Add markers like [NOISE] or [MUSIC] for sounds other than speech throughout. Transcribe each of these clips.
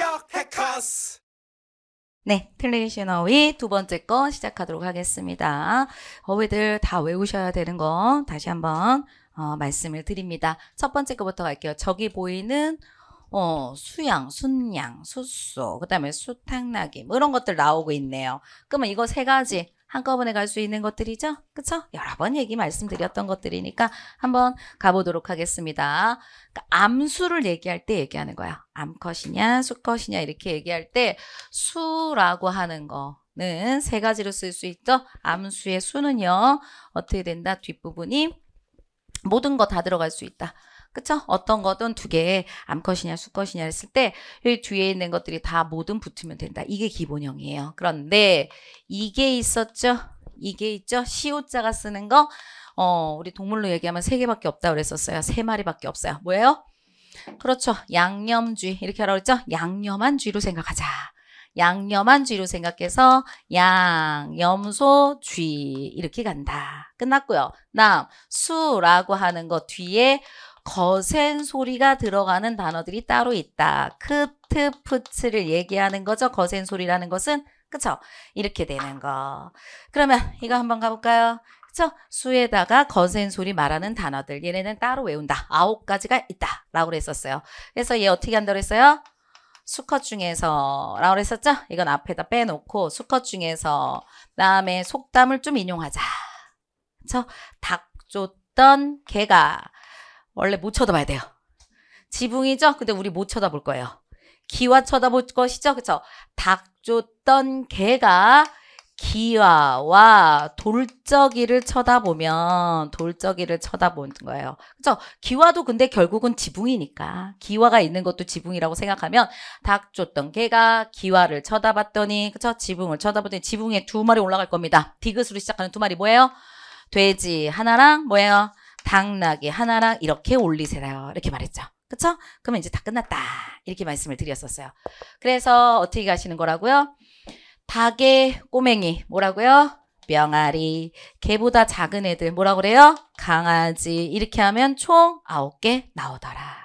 합격 해커스 네, 플레이셔너두 번째 거 시작하도록 하겠습니다. 어휘들 다 외우셔야 되는 거 다시 한번 어, 말씀을 드립니다. 첫 번째 거부터 갈게요. 저기 보이는 어, 수양, 순양, 수소, 그 다음에 수탕나기 뭐 이런 것들 나오고 있네요. 그러면 이거 세 가지 한꺼번에 갈 수 있는 것들이죠. 그쵸? 여러 번 얘기 말씀드렸던 것들이니까 한번 가보도록 하겠습니다. 그러니까 암수를 얘기할 때 얘기하는 거야. 암컷이냐 수컷이냐 이렇게 얘기할 때 수라고 하는 거는 세 가지로 쓸 수 있죠. 암수의 수는요. 어떻게 된다? 뒷부분이 모든 거 다 들어갈 수 있다. 그쵸? 어떤 거든 두 개, 의 암컷이냐 수컷이냐 했을 때여 뒤에 있는 것들이 다모든 붙으면 된다. 이게 기본형이에요. 그런데 이게 있었죠? 이게 있죠? 시옷자가 쓰는 거 어, 우리 동물로 얘기하면 세 개밖에 없다 그랬었어요. 세 마리밖에 없어요. 뭐예요? 그렇죠. 양념쥐 이렇게 하라고 했죠? 양념한 쥐로 생각하자. 양념한 쥐로 생각해서 양, 염소, 쥐 이렇게 간다. 끝났고요. 다음 수라고 하는 거 뒤에 거센 소리가 들어가는 단어들이 따로 있다. 크트프츠를 얘기하는 거죠. 거센 소리라는 것은 그쵸? 이렇게 되는 거. 그러면 이거 한번 가볼까요? 그쵸? 수에다가 거센 소리 말하는 단어들. 얘네는 따로 외운다. 아홉 가지가 있다. 라고 그랬었어요. 그래서 얘 어떻게 한다고 그랬어요? 수컷 중에서 라고 그랬었죠? 이건 앞에다 빼놓고 수컷 중에서 다음에 속담을 좀 인용하자. 그쵸? 닭 쫓던 개가 원래 못 쳐다봐야 돼요. 지붕이죠? 근데 우리 못 쳐다볼 거예요. 기와 쳐다볼 것이죠? 그쵸? 닭 쫓던 개가 기와와 돌적이를 쳐다보면 돌적이를 쳐다본 거예요. 그쵸 기와도 근데 결국은 지붕이니까 기와가 있는 것도 지붕이라고 생각하면 닭 쫓던 개가 기와를 쳐다봤더니 그쵸 지붕을 쳐다보더니 지붕에 두 마리 올라갈 겁니다. 디귿으로 시작하는 두 마리 뭐예요? 돼지 하나랑 뭐예요? 당나귀 하나랑 이렇게 올리세요. 이렇게 말했죠. 그쵸? 그러면 이제 다 끝났다. 이렇게 말씀을 드렸었어요. 그래서 어떻게 가시는 거라고요? 닭의 꼬맹이 뭐라고요? 명아리. 개보다 작은 애들 뭐라 그래요? 강아지. 이렇게 하면 총 9개 나오더라.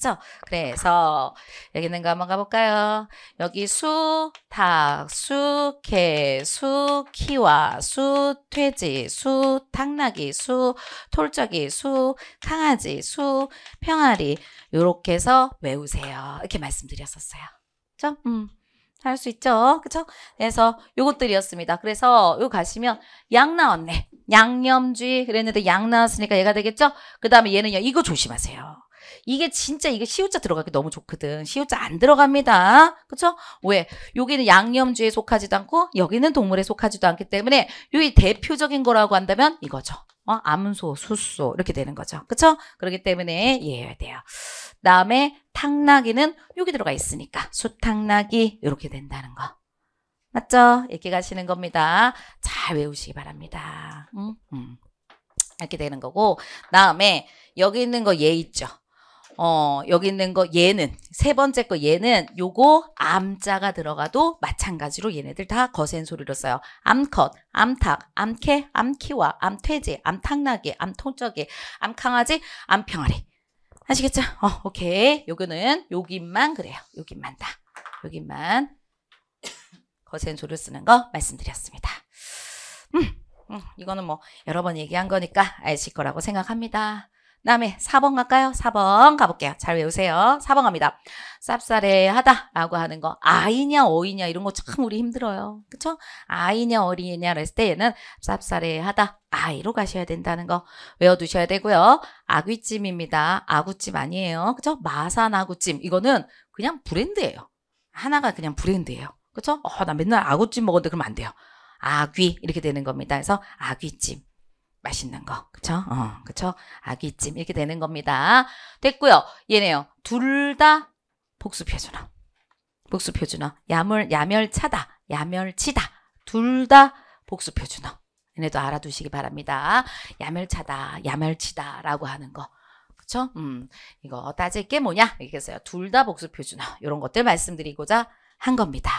그죠? 그래서 여기는 있거 한번 가볼까요? 여기 수, 닭, 수, 개, 수, 키와, 수, 돼지, 수, 탕나기, 수, 톨적이, 수, 강아지, 수, 평아리 요렇게 해서 외우세요. 이렇게 말씀드렸었어요. 그죠? 음. 할 수 있죠. 그쵸? 그래서 요것들이었습니다. 그래서 요 가시면 양 나왔네. 양념쥐 그랬는데 양 나왔으니까 얘가 되겠죠? 그 다음에 얘는요. 이거 조심하세요. 이게 진짜 이게 시옷자 들어가기 너무 좋거든. 시옷자 안 들어갑니다. 그쵸? 왜? 여기는 양념주에 속하지도 않고 여기는 동물에 속하지도 않기 때문에 여기 대표적인 거라고 한다면 이거죠. 어? 암소, 수소 이렇게 되는 거죠. 그쵸? 그렇기 때문에 이해해야 돼요. 다음에 탕나기는 여기 들어가 있으니까 수탕나기 이렇게 된다는 거. 맞죠? 이렇게 가시는 겁니다. 잘 외우시기 바랍니다. 음, 음. 이렇게 되는 거고 다음에 여기 있는 거 얘 있죠? 어, 여기 있는 거 얘는 세 번째 거 얘는 요거 암자가 들어가도 마찬가지로 얘네들 다 거센 소리로 써요. 암컷, 암탉, 암캐, 암키와, 암퇴제, 암탕나게, 암통쩍이, 암강아지, 암평아리. 아시겠죠? 어, 오케이. 요거는 요기만 그래요. 요기만 다. 요기만 거센 소리 쓰는 거 말씀드렸습니다. 음, 음, 이거는 뭐 여러 번 얘기한 거니까 아실 거라고 생각합니다. 다음에 4번 갈까요? 4번 가볼게요. 잘 외우세요. 4번 갑니다. 쌉싸래하다 라고 하는 거 아이냐 어이냐 이런 거 참 우리 힘들어요. 그쵸? 아이냐 어린이냐 했을 때 얘는 쌉싸래하다 아이로 가셔야 된다는 거 외워두셔야 되고요. 아귀찜입니다. 아구찜 아니에요. 그쵸? 마산 아구찜 이거는 그냥 브랜드예요. 하나가 그냥 브랜드예요. 그쵸? 어, 나 맨날 아구찜 먹었는데 그러면 안 돼요. 아귀 이렇게 되는 겁니다. 그래서 아귀찜 맛있는 거. 그쵸? 어, 그쵸? 아기찜. 이렇게 되는 겁니다. 됐고요. 얘네요. 둘 다 복수표준어. 복수표준어. 야물, 야멸차다. 야멸치다. 둘 다 복수표준어. 얘네도 알아두시기 바랍니다. 야멸차다. 야멸치다. 라고 하는 거. 그쵸? 음, 이거 따질 게 뭐냐? 이겠어요. 둘 다 복수표준어. 이런 것들 말씀드리고자 한 겁니다.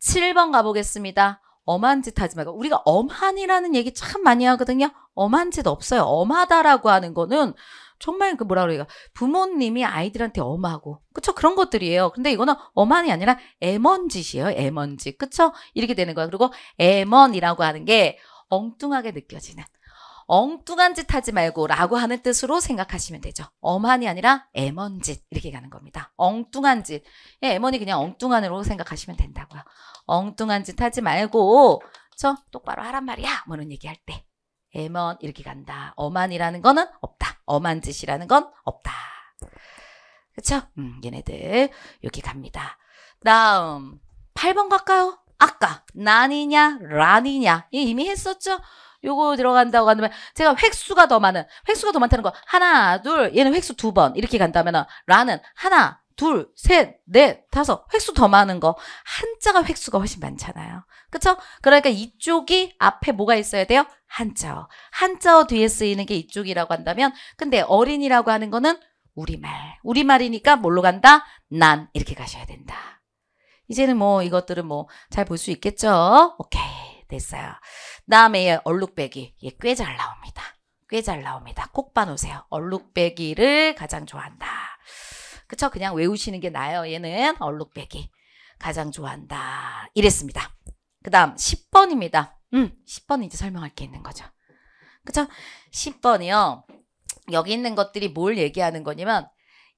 7번 가보겠습니다. 엄한 짓 하지 말고 우리가 엄한이라는 얘기 참 많이 하거든요. 엄한 짓 없어요. 엄하다라고 하는 거는 정말 그 뭐라 그래요. 부모님이 아이들한테 엄하고 그쵸 그런 것들이에요. 근데 이거는 엄한이 아니라 애먼 짓이에요. 애먼 짓 그쵸 이렇게 되는 거야. 그리고 애먼이라고 하는 게 엉뚱하게 느껴지는 엉뚱한 짓 하지 말고 라고 하는 뜻으로 생각하시면 되죠. 엄한이 아니라 애먼 짓 이렇게 가는 겁니다. 엉뚱한 짓. 예, 애먼이 그냥 엉뚱한으로 생각하시면 된다고요. 엉뚱한 짓 하지 말고 저 똑바로 하란 말이야. 뭐는 얘기할 때 애먼 이렇게 간다. 엄한이라는 거는 없다. 엄한 짓이라는 건 없다. 그렇 음, 얘네들 이렇게 갑니다. 다음 8번 갈까요? 아까 난이냐 란이냐 이미 했었죠? 요거 들어간다고 한다면 제가 획수가 더 많은 획수가 더 많다는 거 하나 둘 얘는 획수 두 번 이렇게 간다면 은 라는 하나 둘, 셋, 넷, 다섯 획수 더 많은 거 한자가 획수가 훨씬 많잖아요. 그쵸 그러니까 이쪽이 앞에 뭐가 있어야 돼요? 한자어. 한자어 뒤에 쓰이는 게 이쪽이라고 한다면 근데 어린이라고 하는 거는 우리말. 우리말이니까 뭘로 간다? 난 이렇게 가셔야 된다. 이제는 뭐 이것들은 뭐 잘 볼 수 있겠죠? 오케이. 됐어요. 다음에 얼룩배기 얘 꽤 잘 나옵니다. 꽤 잘 나옵니다. 꼭 봐놓으세요. 얼룩배기를 가장 좋아한다. 그쵸? 그냥 외우시는 게 나아요. 얘는 얼룩배기 가장 좋아한다. 이랬습니다. 그 다음 10번입니다. 음, 10번 이제 설명할 게 있는 거죠. 그쵸? 10번이요. 여기 있는 것들이 뭘 얘기하는 거냐면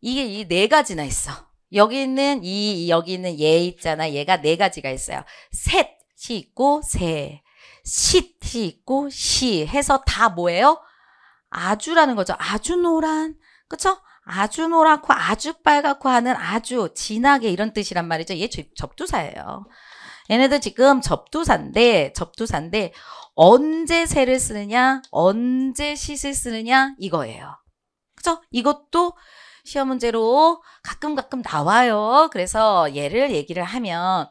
이게 이 네 가지나 있어. 여기 있는 이, 여기 있는 얘 있잖아. 얘가 네 가지가 있어요. 셋, 시 있고 세, 시티 있고 시 해서 다 뭐예요? 아주라는 거죠. 아주 노란, 그쵸? 아주 노랗고 아주 빨갛고 하는 아주 진하게 이런 뜻이란 말이죠. 얘 접두사예요. 얘네들 지금 접두사인데 접두사인데 언제 새를 쓰느냐 언제 시을 쓰느냐 이거예요. 그쵸 이것도 시험 문제로 가끔 가끔 나와요. 그래서 얘를 얘기를 하면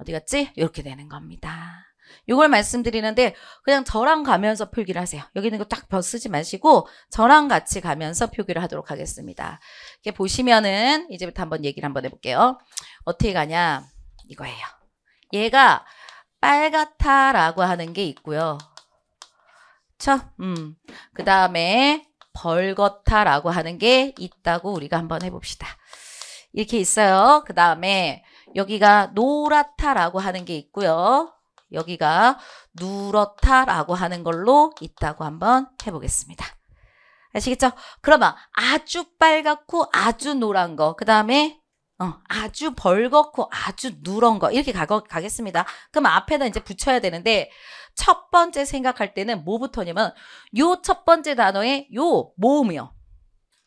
어디 갔지? 이렇게 되는 겁니다. 이걸 말씀드리는데 그냥 저랑 가면서 표기를 하세요. 여기 있는 거딱 쓰지 마시고 저랑 같이 가면서 표기를 하도록 하겠습니다. 이렇게 보시면은 이제부터 한번 얘기를 한번 해볼게요. 어떻게 가냐 이거예요. 얘가 빨갛다라고 하는 게 있고요. 그 음. 그 다음에 벌겋다라고 하는 게 있다고 우리가 한번 해봅시다. 이렇게 있어요. 그 다음에 여기가 노랗다라고 하는 게 있고요. 여기가 누렇다라고 하는 걸로 있다고 한번 해보겠습니다. 아시겠죠? 그러면 아주 빨갛고 아주 노란 거, 그 다음에 어, 아주 벌겋고 아주 누런 거 이렇게 가, 가겠습니다. 그럼 앞에다 이제 붙여야 되는데 첫 번째 생각할 때는 뭐부터냐면 요 첫 번째 단어의 요 모음이요.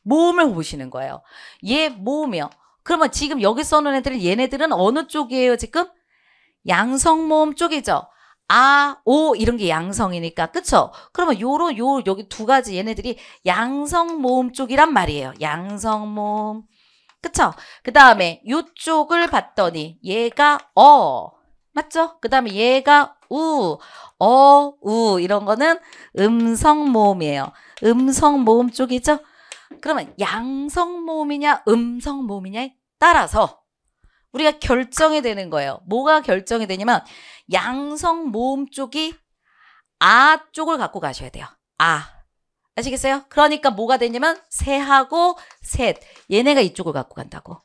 모음을 보시는 거예요. 얘 모음이요. 그러면 지금 여기 써놓은 애들은 얘네들은 어느 쪽이에요 지금? 양성 모음 쪽이죠. 아, 오 이런 게 양성이니까 그쵸? 그러면 요로요 여기 두 가지 얘네들이 양성 모음 쪽이란 말이에요. 양성 모음 그쵸? 그 다음에 요쪽을 봤더니 얘가 어 맞죠? 그 다음에 얘가 우, 어, 우 이런 거는 음성 모음이에요. 음성 모음 쪽이죠? 그러면 양성 모음이냐 음성 모음이냐에 따라서 우리가 결정이 되는 거예요. 뭐가 결정이 되냐면 양성 모음 쪽이 아 쪽을 갖고 가셔야 돼요. 아. 아시겠어요? 그러니까 뭐가 되냐면 새하고 셋 얘네가 이쪽을 갖고 간다고.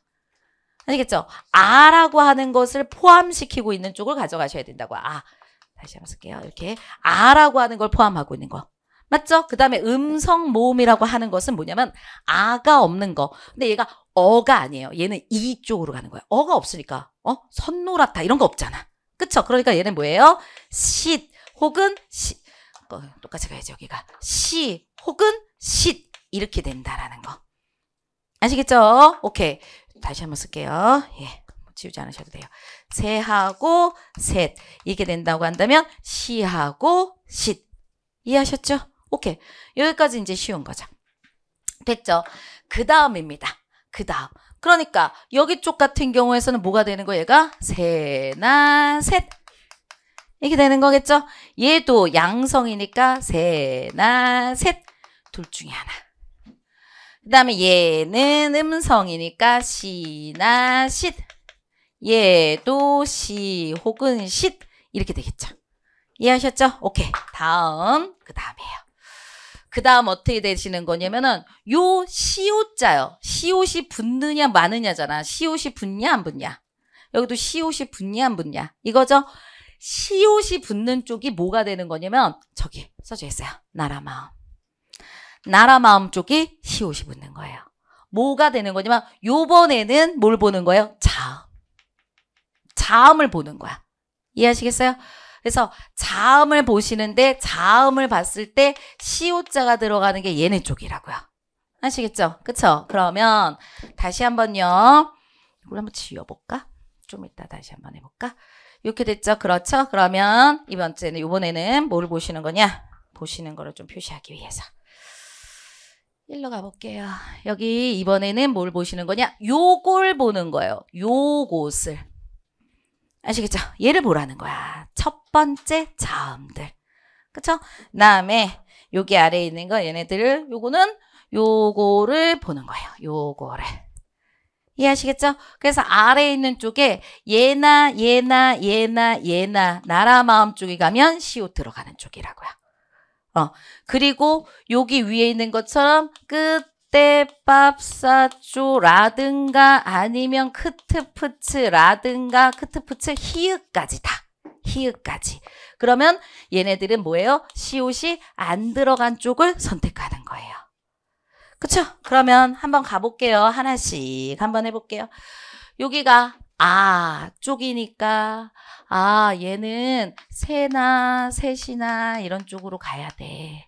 아시겠죠? 아라고 하는 것을 포함시키고 있는 쪽을 가져가셔야 된다고. 아. 다시 한번 쓸게요. 이렇게 아라고 하는 걸 포함하고 있는 거. 맞죠? 그 다음에 음성 모음이라고 하는 것은 뭐냐면 아가 없는 거. 근데 얘가 어가 아니에요. 얘는 이 쪽으로 가는 거야. 어가 없으니까 어 선노랗다 이런 거 없잖아. 그쵸? 그러니까 얘는 뭐예요? 시 혹은 시 어, 똑같이 가야지 여기가 시 혹은 시 이렇게 된다라는 거. 아시겠죠? 오케이. 다시 한번 쓸게요. 예. 지우지 않으셔도 돼요. 새하고 셋 이게 된다고 한다면 시하고 싯 이해하셨죠? 오케이. 여기까지 이제 쉬운 거죠. 됐죠? 그 다음입니다. 그 다음. 그러니까 여기 쪽 같은 경우에서는 뭐가 되는 거예요 얘가? 세나 셋. 이렇게 되는 거겠죠? 얘도 양성이니까 세나 셋. 둘 중에 하나. 그 다음에 얘는 음성이니까 시나 싯. 얘도 시 혹은 싯. 이렇게 되겠죠. 이해하셨죠? 오케이. 다음. 그 다음이에요. 그 다음 어떻게 되시는 거냐면은 요 시옷자요. 시옷이 붙느냐 마느냐잖아. 시옷이 붙냐 안 붙냐. 여기도 시옷이 붙냐 안 붙냐. 이거죠. 시옷이 붙는 쪽이 뭐가 되는 거냐면 저기 써져 있어요. 나라 마음. 나라 마음 쪽이 시옷이 붙는 거예요. 뭐가 되는 거냐면 요번에는 뭘 보는 거예요? 자음. 자음을 보는 거야. 이해하시겠어요? 그래서 자음을 보시는데 자음을 봤을 때 시옷자가 들어가는 게 얘네 쪽이라고요. 아시겠죠? 그쵸? 그러면 다시 한번요. 이걸 한 번 지워볼까? 좀 이따 다시 한번 해볼까? 이렇게 됐죠? 그렇죠? 그러면 이번 주에는 이번에는 뭘 보시는 거냐? 보시는 거를 좀 표시하기 위해서. 일로 가볼게요. 여기 이번에는 뭘 보시는 거냐? 요걸 보는 거예요. 요곳을. 아시겠죠? 얘를 보라는 거야. 첫 번째 자음들. 그쵸? 다음에 여기 아래에 있는 거얘네들 요거는 요거를 보는 거예요. 요거를. 이해하시겠죠? 그래서 아래에 있는 쪽에 예나 예나 예나 예나 나라 마음 쪽에 가면 시옷 들어가는 쪽이라고요. 어 그리고 여기 위에 있는 것처럼 끝 떼밥 사조라든가 아니면 크트푸츠라든가크트푸츠 히읗까지 다. 히읗까지. 그러면 얘네들은 뭐예요? 시옷이 안 들어간 쪽을 선택하는 거예요. 그쵸? 그러면 한번 가볼게요. 하나씩 한번 해볼게요. 여기가 아 쪽이니까 아 얘는 새나 셋이나 이런 쪽으로 가야 돼.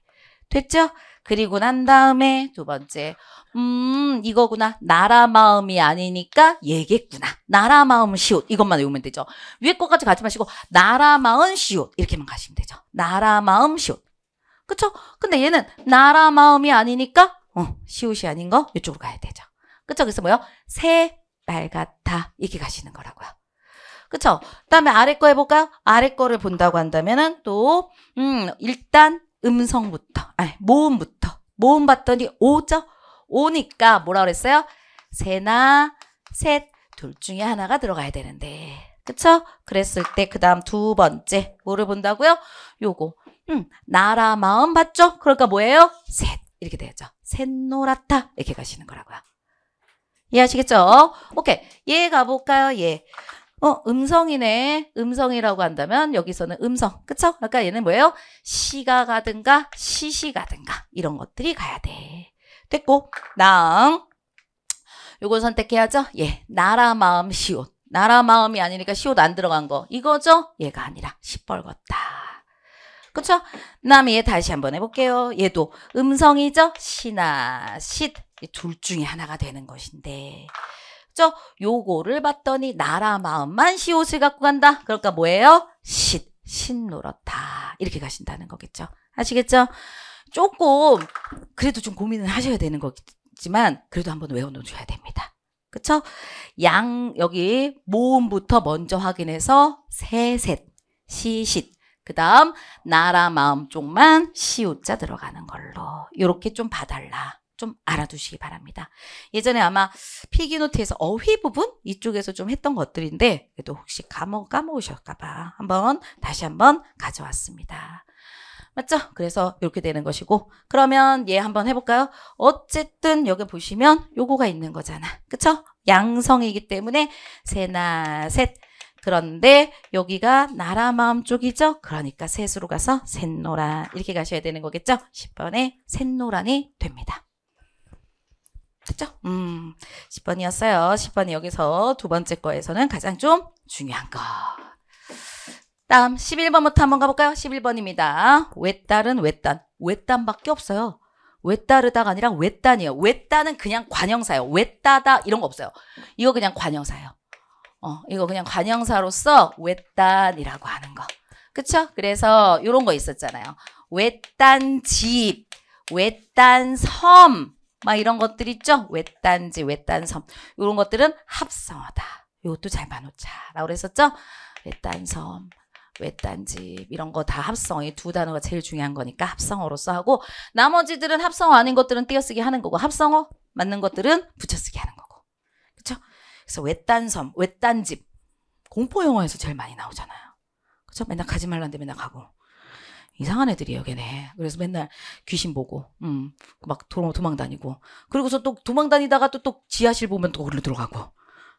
됐죠? 그리고 난 다음에 두 번째 음 이거구나 나라 마음이 아니니까 얘기했구나 나라 마음 시옷 이것만 외우면 되죠 위에 거까지 가지 마시고 나라 마음 시옷 이렇게만 가시면 되죠 나라 마음 시옷 그쵸? 근데 얘는 나라 마음이 아니니까 어, 시옷이 아닌 거 이쪽으로 가야 되죠 그쵸? 그래서 뭐요? 새빨갛다 이렇게 가시는 거라고요 그쵸? 그 다음에 아래 거 해볼까요? 아래 거를 본다고 한다면은 또, 음, 일단 음성부터, 아니, 모음부터. 모음 봤더니 오죠? 오니까 뭐라 그랬어요? 세나, 셋, 둘 중에 하나가 들어가야 되는데. 그쵸? 그랬을 때그 다음 두 번째 뭐를 본다고요? 요거 음, 나라 마음 봤죠? 그러니까 뭐예요? 셋 이렇게 되죠. 셋노랗다 이렇게 가시는 거라고요. 이해하시겠죠? 오케이. 얘 예 가볼까요? 예. 어, 음성이네. 음성이라고 한다면 여기서는 음성. 그쵸? 아까 얘는 뭐예요? 시가 가든가 시시 가든가 이런 것들이 가야 돼. 됐고 다음 요걸 선택해야죠. 예, 나라 마음 시옷. 나라 마음이 아니니까 시옷 안 들어간 거. 이거죠? 얘가 아니라 시뻘겋다. 그쵸? 다음얘 다시 한번 해볼게요. 얘도 음성이죠? 시나 싯. 둘 중에 하나가 되는 것인데 했죠? 요거를 봤더니 나라 마음만 시옷을 갖고 간다. 그러니까 뭐예요? 신, 신노릇다. 이렇게 가신다는 거겠죠. 아시겠죠? 조금 그래도 좀 고민을 하셔야 되는 거지만 그래도 한번 외워놓으셔야 됩니다. 그쵸? 양 여기 모음부터 먼저 확인해서 세셋, 시 s 그 다음 나라 마음 쪽만 시옷자 들어가는 걸로 이렇게 좀 봐달라. 좀 알아두시기 바랍니다. 예전에 아마 필기노트에서 어휘 부분 이쪽에서 좀 했던 것들인데 그래도 혹시 까먹, 까먹으실까 봐 한번 다시 한번 가져왔습니다. 맞죠? 그래서 이렇게 되는 것이고 그러면 얘 한번 해볼까요? 어쨌든 여기 보시면 요거가 있는 거잖아. 그쵸? 양성이기 때문에 세나 셋 그런데 여기가 나라 마음 쪽이죠? 그러니까 셋으로 가서 셋노란 이렇게 가셔야 되는 거겠죠? 10번에 셋노란이 됩니다. 했죠? 음, 10번이었어요. 10번이 여기서 두 번째 거에서는 가장 좀 중요한 거. 다음 11번부터 한번 가볼까요? 11번입니다. 외딸은 외딴. 외딴밖에 없어요. 외따르다가 아니라 외딴이에요. 외딴은 그냥 관형사예요. 외따다 이런 거 없어요. 이거 그냥 관형사예요. 어, 이거 그냥 관형사로서 외딴이라고 하는 거. 그쵸? 그래서 이런 거 있었잖아요. 외딴 집, 외딴 섬, 막 이런 것들 있죠. 외딴지, 외딴섬 이런 것들은 합성어다. 이것도 잘 봐놓자라고 그랬었죠 외딴섬, 외딴집 이런 거 다 합성이 두 단어가 제일 중요한 거니까 합성어로써 하고 나머지들은 합성어 아닌 것들은 띄어쓰기 하는 거고 합성어 맞는 것들은 붙여쓰기 하는 거고 그렇죠? 그래서 외딴섬, 외딴집 공포 영화에서 제일 많이 나오잖아요. 그렇죠? 맨날 가지 말란데 맨날 가고 이상한 애들이에요, 걔네. 그래서 맨날 귀신 보고, 음, 막 도망, 도망 다니고. 그리고서 또 도망 다니다가 또, 또 지하실 보면 또거기 들어가고.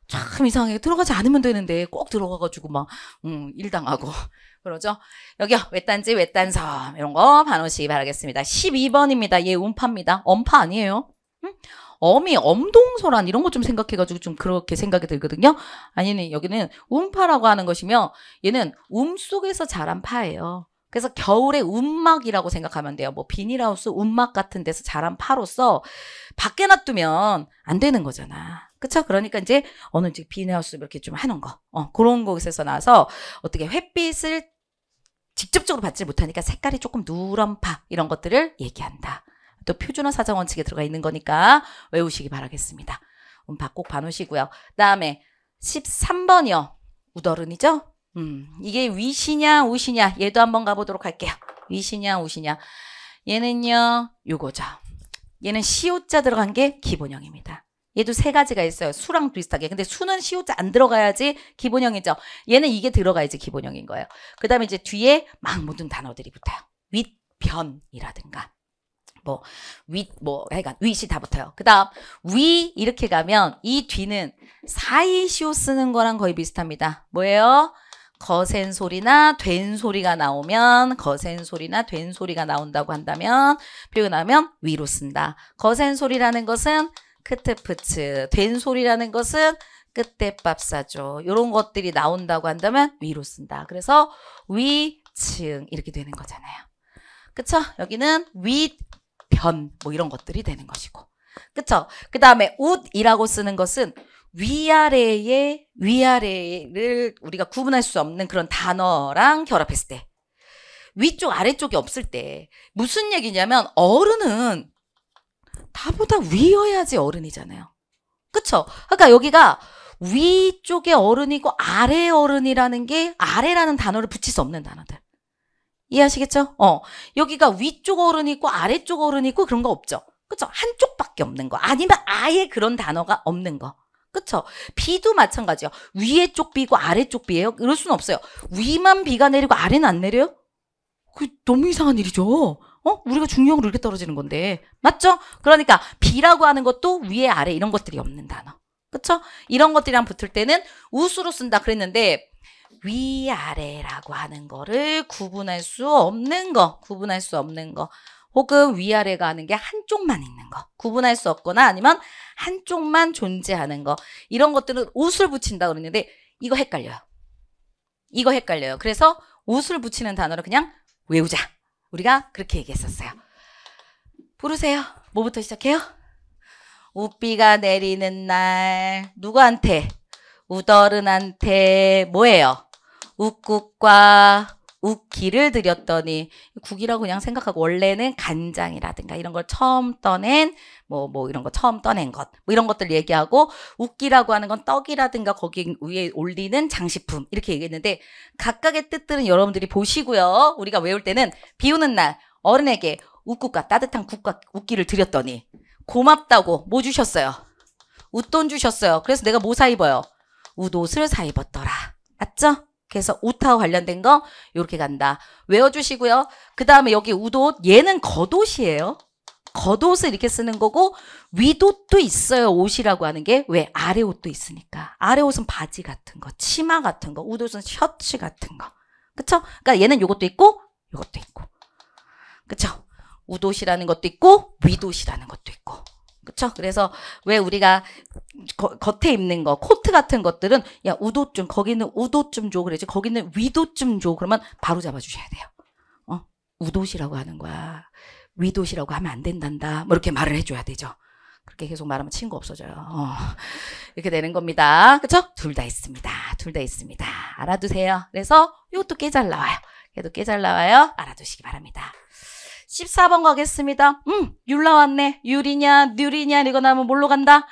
참 이상해. 들어가지 않으면 되는데 꼭 들어가가지고 막, 음, 일당하고. [LAUGHS] 그러죠? 여기요. 외딴지, 외딴섬. 이런 거반오시 바라겠습니다. 12번입니다. 얘 운파입니다. 엄파 아니에요? 응? 음? 엄이 엄동소란 이런 것좀 생각해가지고 좀 그렇게 생각이 들거든요. 아니 여기는 운파라고 하는 것이며 얘는 움 음 속에서 자란 파예요. 그래서 겨울의 움막이라고 생각하면 돼요. 뭐 비닐하우스 움막 같은 데서 자란 파로서 밖에 놔두면 안 되는 거잖아. 그쵸? 그러니까 이제 어느 이 비닐하우스 이렇게 좀 하는 거. 어, 그런 곳에서 나서 어떻게 햇빛을 직접적으로 받지 못하니까 색깔이 조금 누런 파 이런 것들을 얘기한다. 또 표준어 사정 원칙에 들어가 있는 거니까 외우시기 바라겠습니다. 음박 꼭봐놓시고요그 다음에 13번이요. 우더른이죠? 음, 이게 위시냐 우시냐 얘도 한번 가보도록 할게요. 위시냐 우시냐 얘는요 요거죠. 얘는 시옷자 들어간 게 기본형입니다. 얘도 세 가지가 있어요. 수랑 비슷하게. 근데 수는 시옷자 안 들어가야지 기본형이죠. 얘는 이게 들어가야지 기본형인 거예요. 그 다음에 이제 뒤에 막 모든 단어들이 붙어요. 윗변이라든가 뭐, 윗, 뭐, 하여간, 윗이 다 붙어요. 그 다음, 위, 이렇게 가면, 이 뒤는 사이시옷 쓰는 거랑 거의 비슷합니다. 뭐예요? 거센 소리나 된 소리가 나오면 거센 소리나 된 소리가 나온다고 한다면 표현하면 위로 쓴다. 거센 소리라는 것은 크트프츠, 된 소리라는 것은 끝에 밥 사죠. 이런 것들이 나온다고 한다면 위로 쓴다. 그래서 위층 이렇게 되는 거잖아요. 그쵸? 여기는 위, 변뭐 이런 것들이 되는 것이고. 그쵸? 그 다음에 옷이라고 쓰는 것은 위아래의 위아래를 우리가 구분할 수 없는 그런 단어랑 결합했을 때 위쪽 아래쪽이 없을 때 무슨 얘기냐면 어른은 다보다 위여야지 어른이잖아요. 그쵸? 그러니까 여기가 위쪽에 어른이고 아래 어른이라는 게 아래라는 단어를 붙일 수 없는 단어들. 이해하시겠죠? 어. 여기가 위쪽 어른이고 아래쪽 어른이고 그런 거 없죠. 그쵸? 한쪽밖에 없는 거. 아니면 아예 그런 단어가 없는 거. 그쵸? 비도 마찬가지요. 위에 쪽 비고 아래 쪽 비예요? 이럴 수는 없어요. 위만 비가 내리고 아래는 안 내려요? 그 너무 이상한 일이죠. 어? 우리가 중력으로 이렇게 떨어지는 건데. 맞죠? 그러니까 비라고 하는 것도 위에 아래 이런 것들이 없는 단어. 그쵸? 이런 것들이랑 붙을 때는 우수로 쓴다 그랬는데 위아래라고 하는 거를 구분할 수 없는 거. 구분할 수 없는 거. 혹은 위아래 가는 게 한쪽만 있는 거 구분할 수 없거나 아니면 한쪽만 존재하는 거 이런 것들은 옷을 붙인다 그러는데 이거 헷갈려요. 이거 헷갈려요. 그래서 옷을 붙이는 단어를 그냥 외우자. 우리가 그렇게 얘기했었어요. 부르세요. 뭐부터 시작해요? 우비가 내리는 날 누구한테? 우더른한테 뭐예요? 우국과 웃기를 드렸더니 국이라고 그냥 생각하고 원래는 간장이라든가 이런 걸 처음 떠낸 뭐뭐 뭐 이런 거 처음 떠낸 것 뭐 이런 것들 얘기하고 웃기라고 하는 건 떡이라든가 거기 위에 올리는 장식품 이렇게 얘기했는데 각각의 뜻들은 여러분들이 보시고요. 우리가 외울 때는 비오는 날 어른에게 웃국과 따뜻한 국과 웃기를 드렸더니 고맙다고 뭐 주셨어요? 웃돈 주셨어요. 그래서 내가 뭐 사 입어요? 웃옷을 사 입었더라. 맞죠? 그래서 우타와 관련된 거 이렇게 간다. 외워주시고요. 그 다음에 여기 우도 얘는 겉옷이에요. 겉옷을 이렇게 쓰는 거고 위옷도 있어요. 옷이라고 하는 게 왜 아래 옷도 있으니까. 아래 옷은 바지 같은 거, 치마 같은 거, 우도옷은 셔츠 같은 거. 그쵸? 그러니까 얘는 요것도 있고 요것도 있고. 그쵸? 우도옷이라는 것도 있고 위도옷이라는 것도 있고. 그쵸 그래서 왜 우리가 거, 겉에 입는 거 코트 같은 것들은 야 우도 좀 거기는 우도 좀줘 그러지 거기는 위도 좀줘 그러면 바로 잡아주셔야 돼요. 어 우도시라고 하는 거야. 위도시라고 하면 안 된단다. 뭐 이렇게 말을 해줘야 되죠. 그렇게 계속 말하면 친구 없어져요. 어, [LAUGHS] 이렇게 되는 겁니다. 그쵸둘 다 있습니다. 둘 다 있습니다. 알아두세요. 그래서 이것도 꽤 잘 나와요. 얘도 꽤 잘 나와요. 알아두시기 바랍니다. 14번 가겠습니다. 음, 율 나왔네. 율이냐, 뉴리냐 이거 나면 뭘로 간다?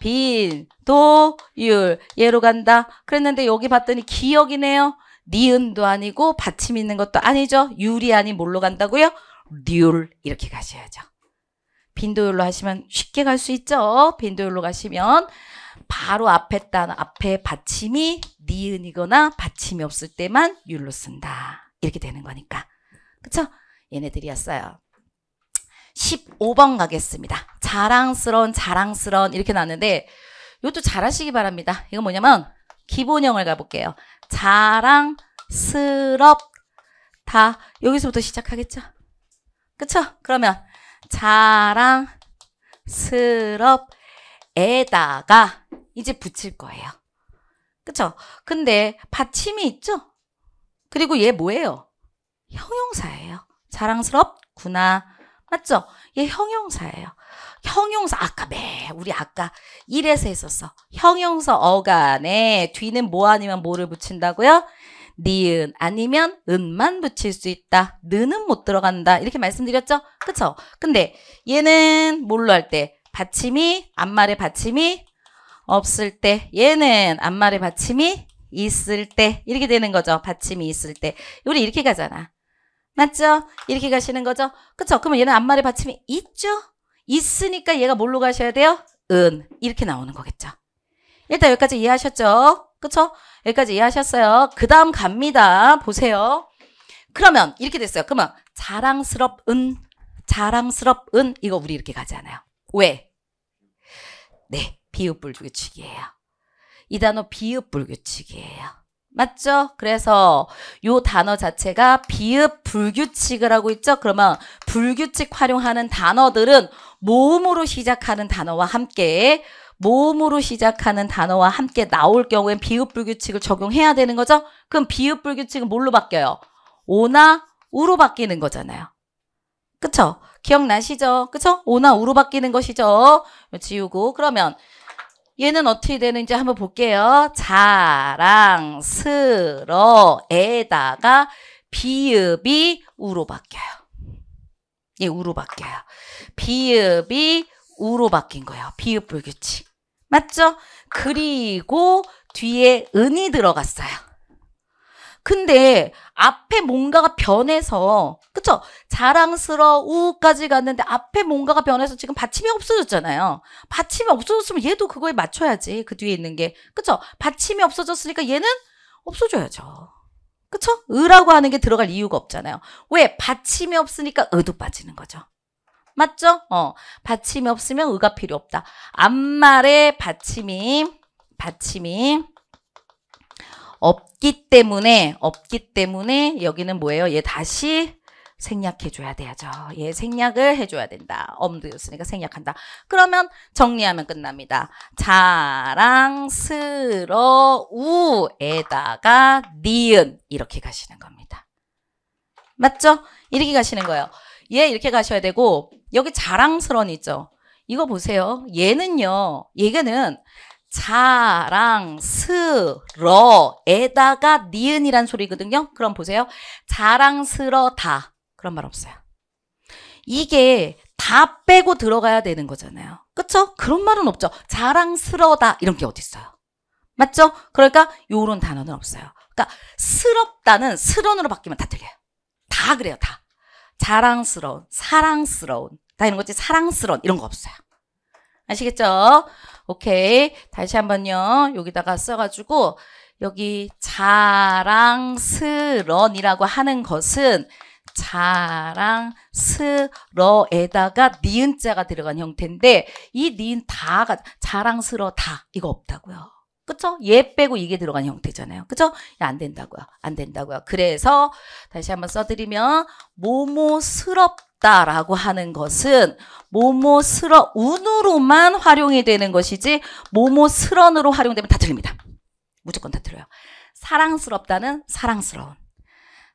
빈, 도, 율. 얘로 간다. 그랬는데 여기 봤더니 기억이네요. 니은도 아니고 받침 있는 것도 아니죠. 율이 아니 뭘로 간다고요? 률 이렇게 가셔야죠. 빈도율로 하시면 쉽게 갈 수 있죠. 빈도율로 가시면 바로 앞에 단 앞에 받침이 니은이거나 받침이 없을 때만 율로 쓴다. 이렇게 되는 거니까. 그쵸? 얘네들이었어요. 15번 가겠습니다. 자랑스러운 자랑스러운 이렇게 나왔는데 이것도 잘하시기 바랍니다. 이건 뭐냐면 기본형을 가볼게요. 자랑스럽다. 여기서부터 시작하겠죠? 그쵸? 그러면 자랑스럽에다가 이제 붙일 거예요. 그쵸? 근데 받침이 있죠? 그리고 얘 뭐예요? 형용사예요. 자랑스럽구나. 맞죠? 얘 형용사예요. 형용사 아까 매 우리 아까 1에서 했었어. 형용사 어간에 뒤는 뭐 아니면 뭐를 붙인다고요? 니은 아니면 은만 붙일 수 있다. 느는 못 들어간다. 이렇게 말씀드렸죠? 그쵸? 근데 얘는 뭘로 할 때? 받침이 앞말의 받침이 없을 때 얘는 앞말의 받침이 있을 때 이렇게 되는 거죠. 받침이 있을 때 우리 이렇게 가잖아. 맞죠? 이렇게 가시는 거죠? 그쵸? 그러면 얘는 앞말의 받침이 있죠? 있으니까 얘가 뭘로 가셔야 돼요? 은. 이렇게 나오는 거겠죠. 일단 여기까지 이해하셨죠? 그쵸? 여기까지 이해하셨어요. 그 다음 갑니다. 보세요. 그러면 이렇게 됐어요. 그러면 자랑스럽은, 자랑스럽은 이거 우리 이렇게 가지 않아요. 왜? 네, 비읍불규칙이에요. 이 단어 비읍불규칙이에요. 맞죠? 그래서 요 단어 자체가 비읍 불규칙을 하고 있죠? 그러면 불규칙 활용하는 단어들은 모음으로 시작하는 단어와 함께 모음으로 시작하는 단어와 함께 나올 경우엔 비읍 불규칙을 적용해야 되는 거죠? 그럼 비읍 불규칙은 뭘로 바뀌어요? 오나 우로 바뀌는 거잖아요. 그쵸? 기억나시죠? 그쵸? 오나 우로 바뀌는 것이죠. 지우고 그러면 얘는 어떻게 되는지 한번 볼게요. 자랑스러에다가 비읍이 우로 바뀌어요. 예, 우로 바뀌어요. 비읍이 우로 바뀐 거예요. 비읍 불규칙. 맞죠? 그리고 뒤에 은이 들어갔어요. 근데 앞에 뭔가가 변해서 그쵸? 자랑스러우까지 갔는데 앞에 뭔가가 변해서 지금 받침이 없어졌잖아요. 받침이 없어졌으면 얘도 그거에 맞춰야지. 그 뒤에 있는 게. 그쵸? 받침이 없어졌으니까 얘는 없어져야죠. 그쵸? 으라고 하는 게 들어갈 이유가 없잖아요. 왜? 받침이 없으니까 으도 빠지는 거죠. 맞죠? 어, 받침이 없으면 의가 필요 없다. 앞말에 받침이, 받침이 없기 때문에 없기 때문에 여기는 뭐예요? 얘 다시 생략해줘야 돼죠얘 생략을 해줘야 된다. 엄두였으니까 생략한다. 그러면 정리하면 끝납니다. 자랑스러우에다가 니은 이렇게 가시는 겁니다. 맞죠? 이렇게 가시는 거예요. 얘 이렇게 가셔야 되고 여기 자랑스러운 있죠? 이거 보세요. 얘는요. 얘는 자랑스러에다가 니은이란 소리거든요. 그럼 보세요. 자랑스러다. 그런 말 없어요. 이게 다 빼고 들어가야 되는 거잖아요. 그쵸? 그런 말은 없죠. 자랑스러다 이런 게 어디 어요 맞죠? 그러니까 요런 단어는 없어요. 그러니까 스럽다는 스런으로 바뀌면 다 틀려요. 다 그래요. 다. 자랑스러운, 사랑스러운, 다 이런 거지 사랑스러운 이런 거 없어요. 아시겠죠? 오케이. 다시 한번요. 여기다가 써가지고 여기 자랑스런이라고 하는 것은 자랑스러에다가 니은자가 들어간 형태인데 이 니은 다가 자랑스러 다 이거 없다고요. 그쵸? 얘 빼고 이게 들어간 형태잖아요. 그쵸? 안 된다고요. 안 된다고요. 그래서 다시 한번 써드리면 모모스럽 없다라고 하는 것은 모모스러운으로만 활용이 되는 것이지 모모스런으로 활용되면 다 틀립니다. 무조건 다 틀려요. 사랑스럽다는 사랑스러운,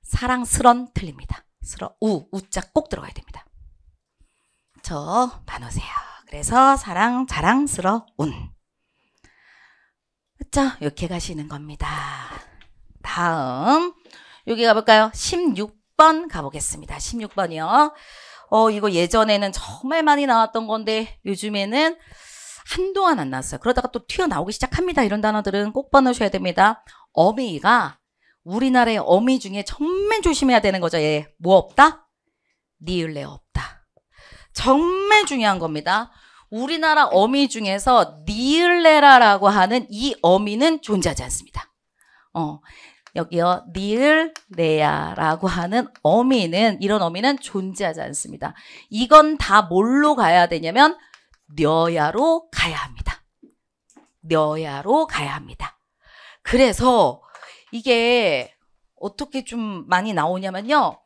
사랑스런 틀립니다. 스러 우 우자 꼭 들어가야 됩니다. 저 나누세요. 그래서 사랑 자랑스러운. 그렇죠? 이렇게 가시는 겁니다. 다음 여기 가볼까요? 16 16번 가보겠습니다. 16번이요. 어, 이거 예전에는 정말 많이 나왔던 건데 요즘에는 한동안 안 나왔어요. 그러다가 또 튀어나오기 시작합니다. 이런 단어들은 꼭 봐놓으셔야 됩니다. 어미가 우리나라의 어미 중에 정말 조심해야 되는 거죠. 예. 뭐 없다? 니을레 없다. 정말 중요한 겁니다. 우리나라 어미 중에서 니을레라라고 하는 이 어미는 존재하지 않습니다. 어, 여기요 니을 내야라고 하는 어미는 이런 어미는 존재하지 않습니다. 이건 다 뭘로 가야 되냐면 녀야로 가야 합니다. 녀야로 가야 합니다. 그래서 이게 어떻게 좀 많이 나오냐면요.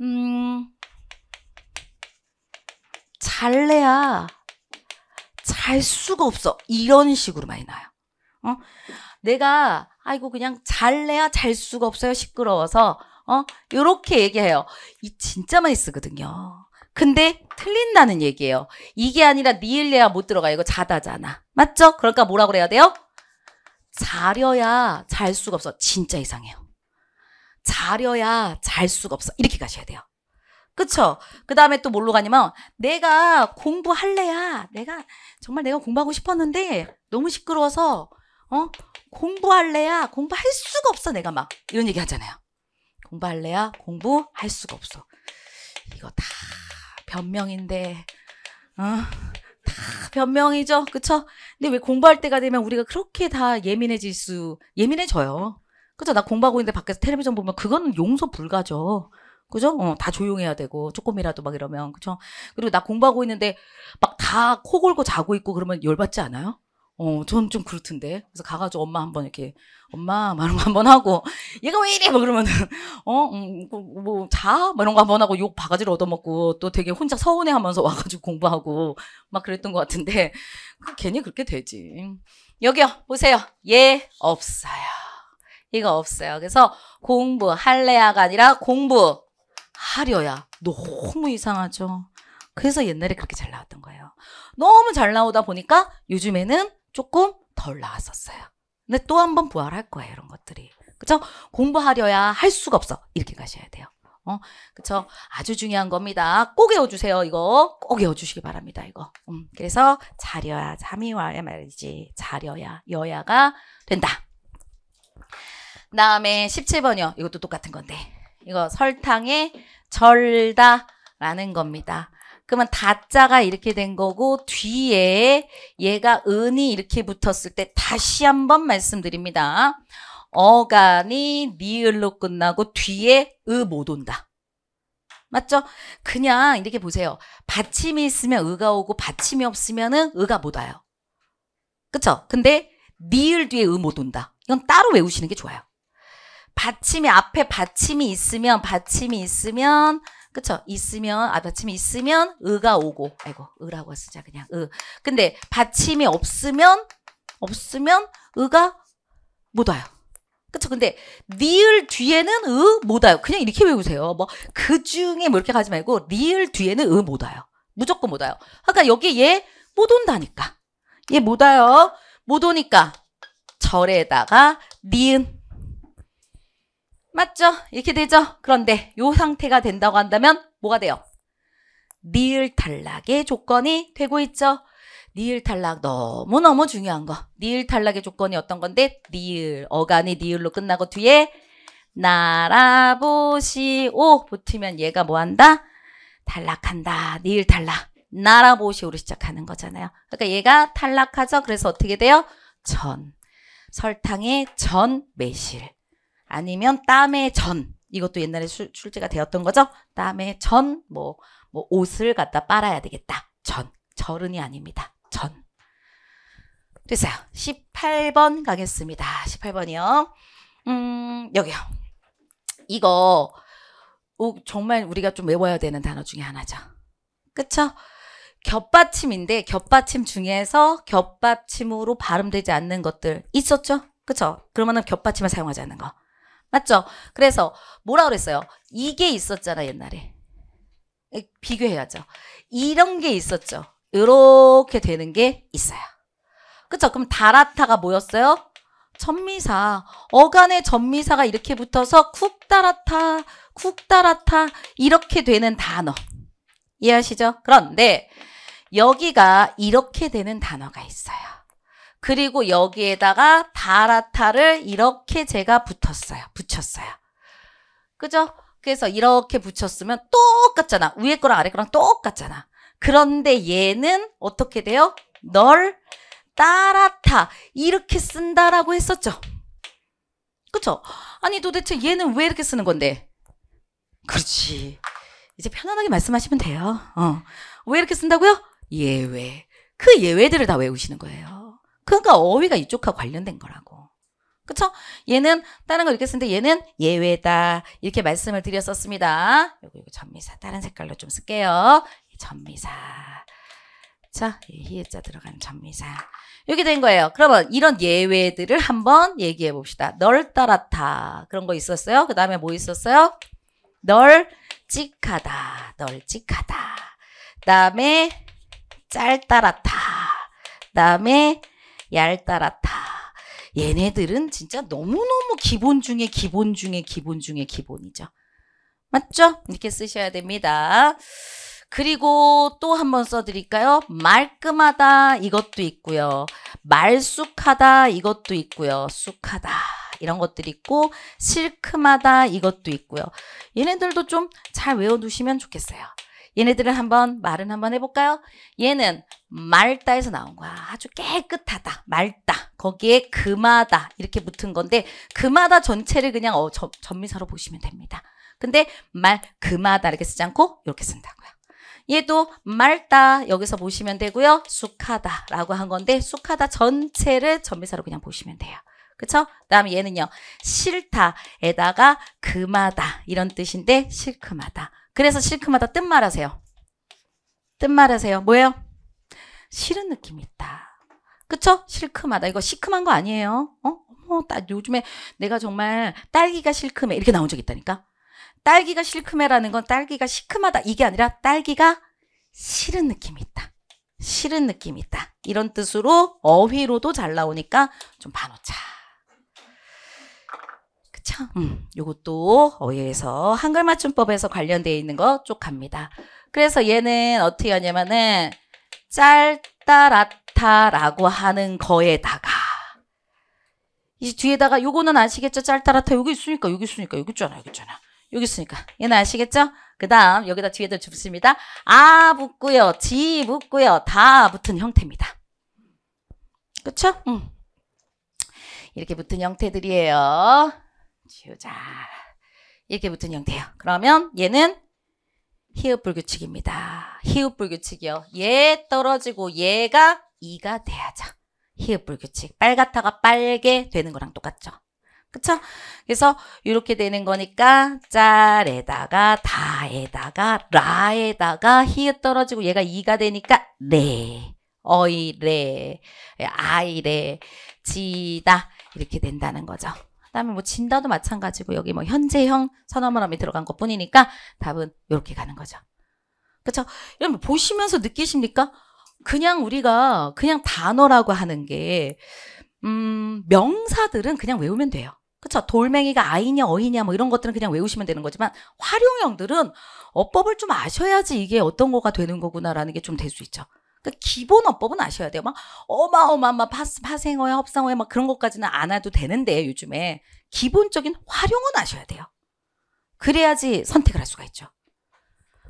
음, 잘래야 잘 수가 없어. 이런 식으로 많이 나요. 와 어? 내가 아이고 그냥 잘래야 잘 수가 없어요. 시끄러워서. 어? 요렇게 얘기해요. 이 진짜 많이 쓰거든요. 근데 틀린다는 얘기예요. 이게 아니라 니을래야 못 들어가. 이거 자다잖아. 맞죠? 그러니까 뭐라 그래야 돼요? 자려야 잘 수가 없어. 진짜 이상해요. 자려야 잘 수가 없어. 이렇게 가셔야 돼요. 그쵸? 그 다음에 또 뭘로 가냐면 내가 공부할래야 내가 정말 내가 공부하고 싶었는데 너무 시끄러워서 어? 공부할래야 공부할 수가 없어 내가 막 이런 얘기 하잖아요. 공부할래야 공부할 수가 없어. 이거 다 변명인데 어? 다 변명이죠. 그쵸? 근데 왜 공부할 때가 되면 우리가 그렇게 다 예민해질 수 예민해져요. 그죠? 나 공부하고 있는데 밖에서 텔레비전 보면 그건 용서 불가죠. 그죠? 어, 다 조용해야 되고 조금이라도 막 이러면 그죠? 그리고 나 공부하고 있는데 막 다코 골고 자고 있고 그러면 열받지 않아요? 어, 저는 좀 그렇던데. 그래서 가가지고 엄마 한 번 이렇게, 엄마, 막 뭐 이런 거 한 번 하고, 얘가 왜 이래? 막 그러면은, 어, 음, 뭐, 뭐 자? 막 이런 거 한 번 하고, 욕 바가지를 얻어먹고, 또 되게 혼자 서운해 하면서 와가지고 공부하고, 막 그랬던 것 같은데, 그 괜히 그렇게 되지. 여기요, 보세요. 얘, 없어요. 얘가 없어요. 그래서 공부할래야가 아니라 공부하려야. 너무 이상하죠. 그래서 옛날에 그렇게 잘 나왔던 거예요. 너무 잘 나오다 보니까 요즘에는 조금 덜 나왔었어요. 근데 또 한번 부활할 거예요, 이런 것들이. 그죠? 공부하려야 할 수가 없어. 이렇게 가셔야 돼요. 어, 그쵸? 아주 중요한 겁니다. 꼭 외워주세요, 이거. 꼭 외워주시기 바랍니다, 이거. 음, 그래서 자려야, 잠이 와야 말이지. 자려야, 여야가 된다. 다음에 17번이요. 이것도 똑같은 건데. 이거 설탕에 절다라는 겁니다. 그러면 다자가 이렇게 된 거고 뒤에 얘가 은이 이렇게 붙었을 때 다시 한번 말씀드립니다. 어간이 니을로 끝나고 뒤에 의못 온다. 맞죠? 그냥 이렇게 보세요. 받침이 있으면 의가 오고 받침이 없으면 은 의가 못 와요. 그쵸? 근데 니을 뒤에 의못 온다. 이건 따로 외우시는 게 좋아요. 받침이 앞에 받침이 있으면 받침이 있으면 그쵸? 있으면 아 받침이 있으면 으가 오고 아이고 으라고 쓰자 그냥 으. 근데 받침이 없으면 없으면 으가못 와요. 그쵸? 근데 니을 뒤에는 으, 못 와요. 그냥 이렇게 외우세요. 뭐그 중에 뭐 이렇게 가지 말고 니을 뒤에는 으, 못 와요. 무조건 못 와요. 그러니까 여기 얘 못 온다니까. 얘 못 와요. 못 오니까 절에다가 니은 맞죠? 이렇게 되죠? 그런데 이 상태가 된다고 한다면 뭐가 돼요? 니을 탈락의 조건이 되고 있죠. 니을 탈락 너무너무 중요한 거. 니을 탈락의 조건이 어떤 건데? 니을, 어간이 니을로 끝나고 뒤에 나라보시오 붙으면 얘가 뭐한다? 탈락한다. 니을 탈락. 나라보시오로 시작하는 거잖아요. 그러니까 얘가 탈락하죠. 그래서 어떻게 돼요? 전. 설탕의 전 매실. 아니면 땀의 전 이것도 옛날에 출, 제가 되었던 거죠. 땀의 전, 뭐, 뭐 옷을 갖다 빨아야 되겠다. 전, 절은이 아닙니다. 전. 됐어요. 18번 가겠습니다. 18번이요. 음, 여기요. 이거 오, 정말 우리가 좀 외워야 되는 단어 중에 하나죠. 그쵸? 겹받침인데 겹받침 중에서 겹받침으로 발음되지 않는 것들 있었죠? 그쵸? 그러면 겹받침을 사용하지 않는 거. 맞죠? 그래서 뭐라 그랬어요? 이게 있었잖아 옛날에. 비교해야죠. 이런 게 있었죠. 이렇게 되는 게 있어요. 그쵸? 그럼 다라타가 뭐였어요? 전미사. 어간의 전미사가 이렇게 붙어서 쿡다라타, 쿡다라타 이렇게 되는 단어. 이해하시죠? 그런데 여기가 이렇게 되는 단어가 있어요. 그리고 여기에다가 다라타를 이렇게 제가 붙었어요. 붙였어요. 그죠? 그래서 이렇게 붙였으면 똑같잖아. 위에 거랑 아래 거랑 똑같잖아. 그런데 얘는 어떻게 돼요? 널 따라타 이렇게 쓴다라고 했었죠. 그쵸? 아니 도대체 얘는 왜 이렇게 쓰는 건데? 그렇지. 이제 편안하게 말씀하시면 돼요. 어. 왜 이렇게 쓴다고요? 예외. 그 예외들을 다 외우시는 거예요. 그러니까 어휘가 이쪽과 관련된 거라고. 그쵸? 얘는 다른 걸 이렇게 쓰는데 얘는 예외다. 이렇게 말씀을 드렸었습니다. 요거 요거 전미사 다른 색깔로 좀 쓸게요. 전미사. 자, 희애자 들어간 전미사. 이렇게 된 거예요. 그러면 이런 예외들을 한번 얘기해 봅시다. 널 따라타. 그런 거 있었어요. 그 다음에 뭐 있었어요? 널찍하다. 널찍하다. 그 다음에 짤 따라타. 그 다음에 얄따라타. 얘네들은 진짜 너무너무 기본 중에 기본 중에 기본 중에 기본이죠. 맞죠? 이렇게 쓰셔야 됩니다. 그리고 또 한 번 써드릴까요? 말끔하다 이것도 있고요. 말쑥하다 이것도 있고요. 쑥하다 이런 것들이 있고 실큼하다 이것도 있고요. 얘네들도 좀 잘 외워두시면 좋겠어요. 얘네들을 한번 말은 한번 해볼까요? 얘는 말다에서 나온 거야. 아주 깨끗하다. 말다 거기에 금하다. 이렇게 붙은 건데 금하다 전체를 그냥 어, 저, 전미사로 보시면 됩니다. 근데 말 금하다 이렇게 쓰지 않고 이렇게 쓴다고요. 얘도 말다 여기서 보시면 되고요. 숙하다 라고 한 건데 숙하다 전체를 전미사로 그냥 보시면 돼요. 그쵸? 그 다음에 얘는요. 싫다에다가 금하다 이런 뜻인데 실큼하다. 그래서 실크마다 뜻 말하세요. 뜻 말하세요. 뭐예요? 싫은 느낌이 있다. 그쵸? 실크마다. 이거 시큼한 거 아니에요? 어? 어머, 나 요즘에 내가 정말 딸기가 실크해. 이렇게 나온 적 있다니까? 딸기가 실크해라는 건 딸기가 시큼하다. 이게 아니라 딸기가 싫은 느낌이 있다. 싫은 느낌이 있다. 이런 뜻으로 어휘로도 잘 나오니까 좀 반오차. 참, 음, 요것도 어휘에서 한글 맞춤법에서 관련되어 있는 거 쭉 갑니다. 그래서 얘는 어떻게 하냐면은 짤따라타라고 하는 거에다가 이 뒤에다가 요거는 아시겠죠? 짤따라타 여기 있으니까 여기 있으니까 여기 있잖아 여기 있잖아 여기 있으니까 얘는 아시겠죠? 그 다음 여기다 뒤에다 붙습니다. 아 붙고요. 지 붙고요. 다 붙은 형태입니다. 그쵸? 음. 이렇게 붙은 형태들이에요. 지우자. 이렇게 붙으면 돼요. 그러면 얘는 히읗불규칙입니다. 히읗불규칙이요. 얘 떨어지고 얘가 이가 돼야죠. 히읗불규칙. 빨갛다가 빨개 되는 거랑 똑같죠. 그쵸? 그래서 이렇게 되는 거니까 짤에다가 다에다가 라에다가 히읗 떨어지고 얘가 이가 되니까 레, 네, 어이레, 아이레, 지다 이렇게 된다는 거죠. 그다음에 뭐 진다도 마찬가지고 여기 뭐 현재형 선어문함이 들어간 것뿐이니까 답은 이렇게 가는 거죠. 그렇죠? 여러분 보시면서 느끼십니까? 그냥 우리가 그냥 단어라고 하는 게 음, 명사들은 그냥 외우면 돼요. 그렇죠? 돌멩이가 아이냐 어이냐 뭐 이런 것들은 그냥 외우시면 되는 거지만 활용형들은 어법을 좀 아셔야지 이게 어떤 거가 되는 거구나라는 게 좀 될 수 있죠. 그러니까 기본 어법은 아셔야 돼요. 막 어마어마한 막 파스, 파생어야 합상어야 막 그런 것까지는 안 해도 되는데 요즘에 기본적인 활용은 아셔야 돼요. 그래야지 선택을 할 수가 있죠.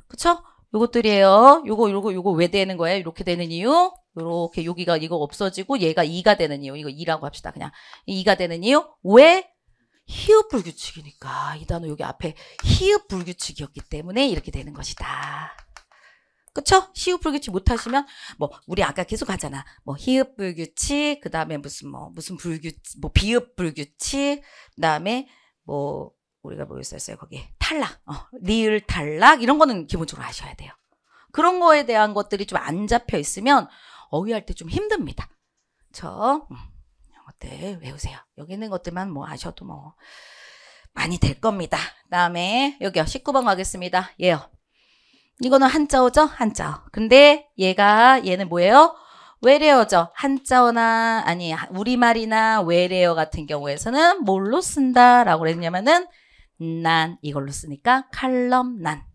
그렇죠? 요것들이에요. 요거 요거 요거 왜 되는 거예요? 이렇게 되는 이유. 요렇게 여기가 이거 없어지고 얘가 2가 되는 이유. 이거 2라고 합시다. 그냥 2가 되는 이유. 왜? 희읍 불규칙이니까 이 단어 여기 앞에 희읍 불규칙이었기 때문에 이렇게 되는 것이다. 그쵸? 시읍불규칙 못하시면 뭐 우리 아까 계속 하잖아. 뭐 히읗불규칙, 그 다음에 무슨 뭐 무슨 불규칙, 뭐 비읍불규칙, 그 다음에 뭐 우리가 뭐였었어요 거기 에 탈락, 어, 니을 탈락 이런 거는 기본적으로 아셔야 돼요. 그런 거에 대한 것들이 좀 안 잡혀 있으면 어휘할 때 좀 힘듭니다. 저 음, 이 것들 외우세요. 여기 있는 것들만 뭐 아셔도 뭐 많이 될 겁니다. 그다음에 여기요 19번 가겠습니다. 예요. 이거는 한자어죠? 한자어. 근데 얘가 얘는 뭐예요? 외래어죠. 한자어나 아니 우리말이나 외래어 같은 경우에서는 뭘로 쓴다라고 그랬냐면은 난 이걸로 쓰니까 칼럼 난.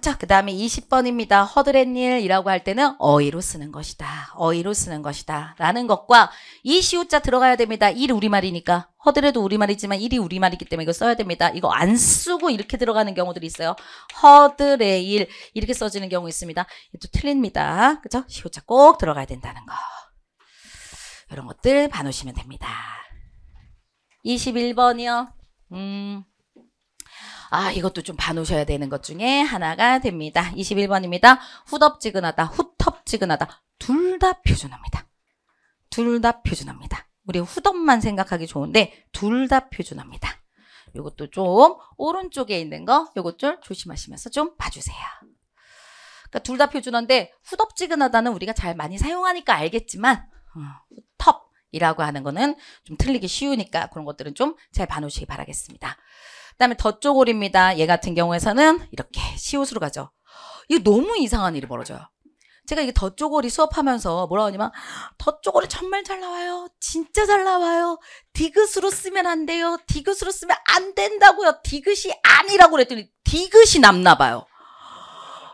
자, 그 다음에 20번입니다. 허드렛일이라고 할 때는 어휘로 쓰는 것이다. 어휘로 쓰는 것이다. 라는 것과 이 시우자 들어가야 됩니다. 일 우리말이니까. 허드렛도 우리말이지만 일이 우리말이기 때문에 이거 써야 됩니다. 이거 안 쓰고 이렇게 들어가는 경우들이 있어요. 허드레일 이렇게 써지는 경우 있습니다. 또 틀립니다. 그죠? 시우자 꼭 들어가야 된다는 거. 이런 것들 봐놓으시면 됩니다. 21번이요. 음. 아, 이것도 좀 봐놓으셔야 되는 것 중에 하나가 됩니다. 21번입니다. 후덥지근하다, 후텁지근하다. 둘 다 표준어입니다. 둘 다 표준어입니다. 우리 후덥만 생각하기 좋은데 둘 다 표준어입니다. 이것도좀 오른쪽에 있는 거이것좀 조심하시면서 좀 봐주세요. 그러니까 둘다 표준어인데 후덥지근하다는 우리가 잘 많이 사용하니까 알겠지만 어, 후텁이라고 하는 거는 좀 틀리기 쉬우니까 그런 것들은 좀 잘 봐놓으시기 바라겠습니다. 그다음에 덧쪼골입니다. 얘 같은 경우에서는 이렇게 시옷으로 가죠. 이거 너무 이상한 일이 벌어져요. 제가 이게 덧쪼골이 수업하면서 뭐라 하냐면 덧쪼골이 정말 잘 나와요. 진짜 잘 나와요. 디귿으로 쓰면 안 돼요. 디귿으로 쓰면 안 된다고요. 디귿이 아니라고 그랬더니 디귿이 남나 봐요.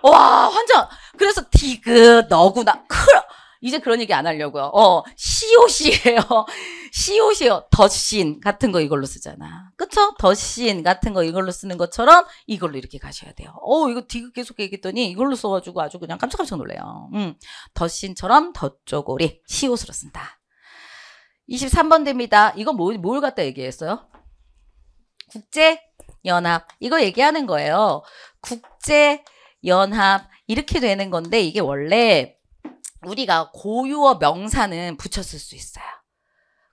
와환전 그래서 디귿 너구나 크 이제 그런 얘기 안 하려고요. 어 시옷이에요. 시옷이요. 더신 같은 거 이걸로 쓰잖아. 그쵸? 덧신 같은 거 이걸로 쓰는 것처럼 이걸로 이렇게 가셔야 돼요. 어, 이거 디귿 계속 얘기했더니 이걸로 써가지고 아주 그냥 깜짝깜짝 놀래요. 음, 더신처럼 덧쪼고리 시옷으로 쓴다. 23번 됩니다. 이거 뭘, 뭐, 뭘 갖다 얘기했어요? 국제연합. 이거 얘기하는 거예요. 국제연합. 이렇게 되는 건데 이게 원래 우리가 고유어 명사는 붙였을 수 있어요.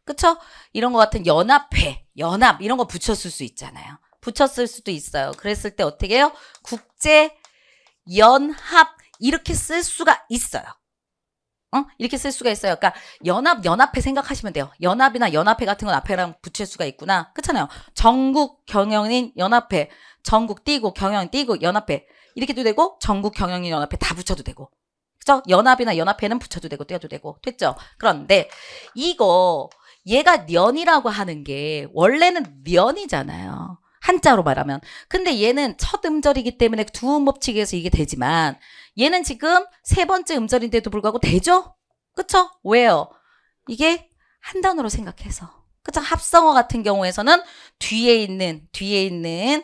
그쵸? 이런 것 같은 연합회, 연합 이런 거 붙였을 수 있잖아요. 붙였을 수도 있어요. 그랬을 때 어떻게 해요? 국제 연합 이렇게 쓸 수가 있어요. 어? 이렇게 쓸 수가 있어요. 그러니까 연합, 연합회 생각하시면 돼요. 연합이나 연합회 같은 건 앞에랑 붙일 수가 있구나. 그렇잖아요. 전국 경영인 연합회, 전국 띄고 경영 띄고 연합회 이렇게도 되고 전국 경영인 연합회 다 붙여도 되고. 그죠? 연합이나 연합회는 붙여도 되고 떼어도 되고 됐죠? 그런데 이거 얘가 년이라고 하는 게 원래는 년이잖아요. 한자로 말하면. 근데 얘는 첫 음절이기 때문에 두 음법칙에서 이게 되지만 얘는 지금 세 번째 음절인데도 불구하고 되죠? 그쵸? 왜요? 이게 한 단어로 생각해서. 그쵸? 합성어 같은 경우에서는 뒤에 있는, 뒤에 있는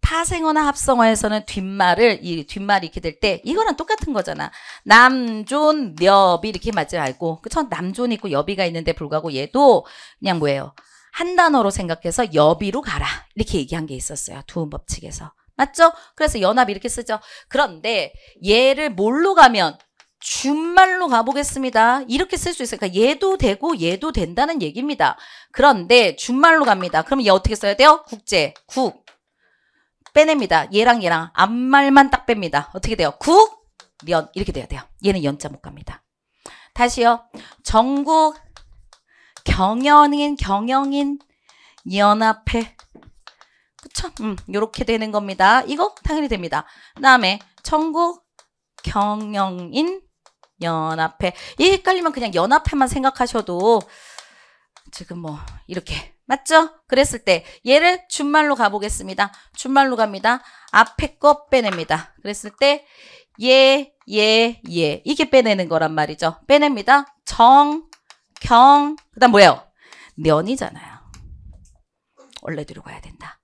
타생어나 합성어에서는 뒷말을 이 뒷말이 이렇게 될 때 이거랑 똑같은 거잖아. 남존, 여비 이렇게 맞지 말고 그쵸? 남존 있고 여비가 있는데 불구하고 얘도 그냥 뭐예요? 한 단어로 생각해서 여비로 가라. 이렇게 얘기한 게 있었어요. 두음 법칙에서. 맞죠? 그래서 연합 이렇게 쓰죠. 그런데 얘를 뭘로 가면 준말로 가보겠습니다. 이렇게 쓸 수 있으니까 그러니까 얘도 되고 얘도 된다는 얘기입니다. 그런데 준말로 갑니다. 그럼 얘 어떻게 써야 돼요? 국제, 국, 빼냅니다. 얘랑 얘랑 앞말만 딱 뺍니다. 어떻게 돼요? 국, 연 이렇게 돼야 돼요. 얘는 연자 못 갑니다. 다시요. 전국 경영인 경영인 연합회 그쵸? 음, 요렇게 되는 겁니다. 이거 당연히 됩니다. 그 다음에 전국 경영인 연합회 이 헷갈리면 그냥 연합회만 생각하셔도 지금 뭐 이렇게 맞죠? 그랬을 때 얘를 준말로 가보겠습니다. 준말로 갑니다. 앞에 거 빼냅니다. 그랬을 때 예, 예, 예 이게 빼내는 거란 말이죠. 빼냅니다. 정, 경, 그 다음 뭐예요? 면이잖아요. 원래 뒤로 가야 된다.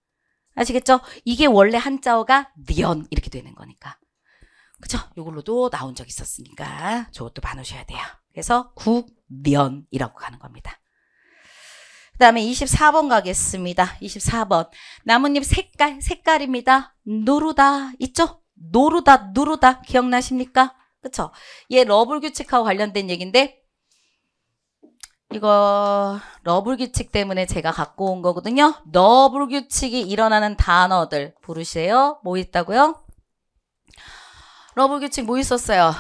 아시겠죠? 이게 원래 한자어가 면 이렇게 되는 거니까. 그쵸 이걸로도 나온 적 있었으니까 저것도 봐놓으셔야 돼요. 그래서 국면이라고 가는 겁니다. 그 다음에 24번 가겠습니다. 24번. 나뭇잎 색깔, 색깔입니다. 노루다. 있죠? 노루다, 누르다. 기억나십니까? 그쵸? 얘 러블 규칙하고 관련된 얘기인데 이거 러블 규칙 때문에 제가 갖고 온 거거든요. 러블 규칙이 일어나는 단어들 부르세요. 뭐 있다고요? 러블 규칙 뭐 있었어요?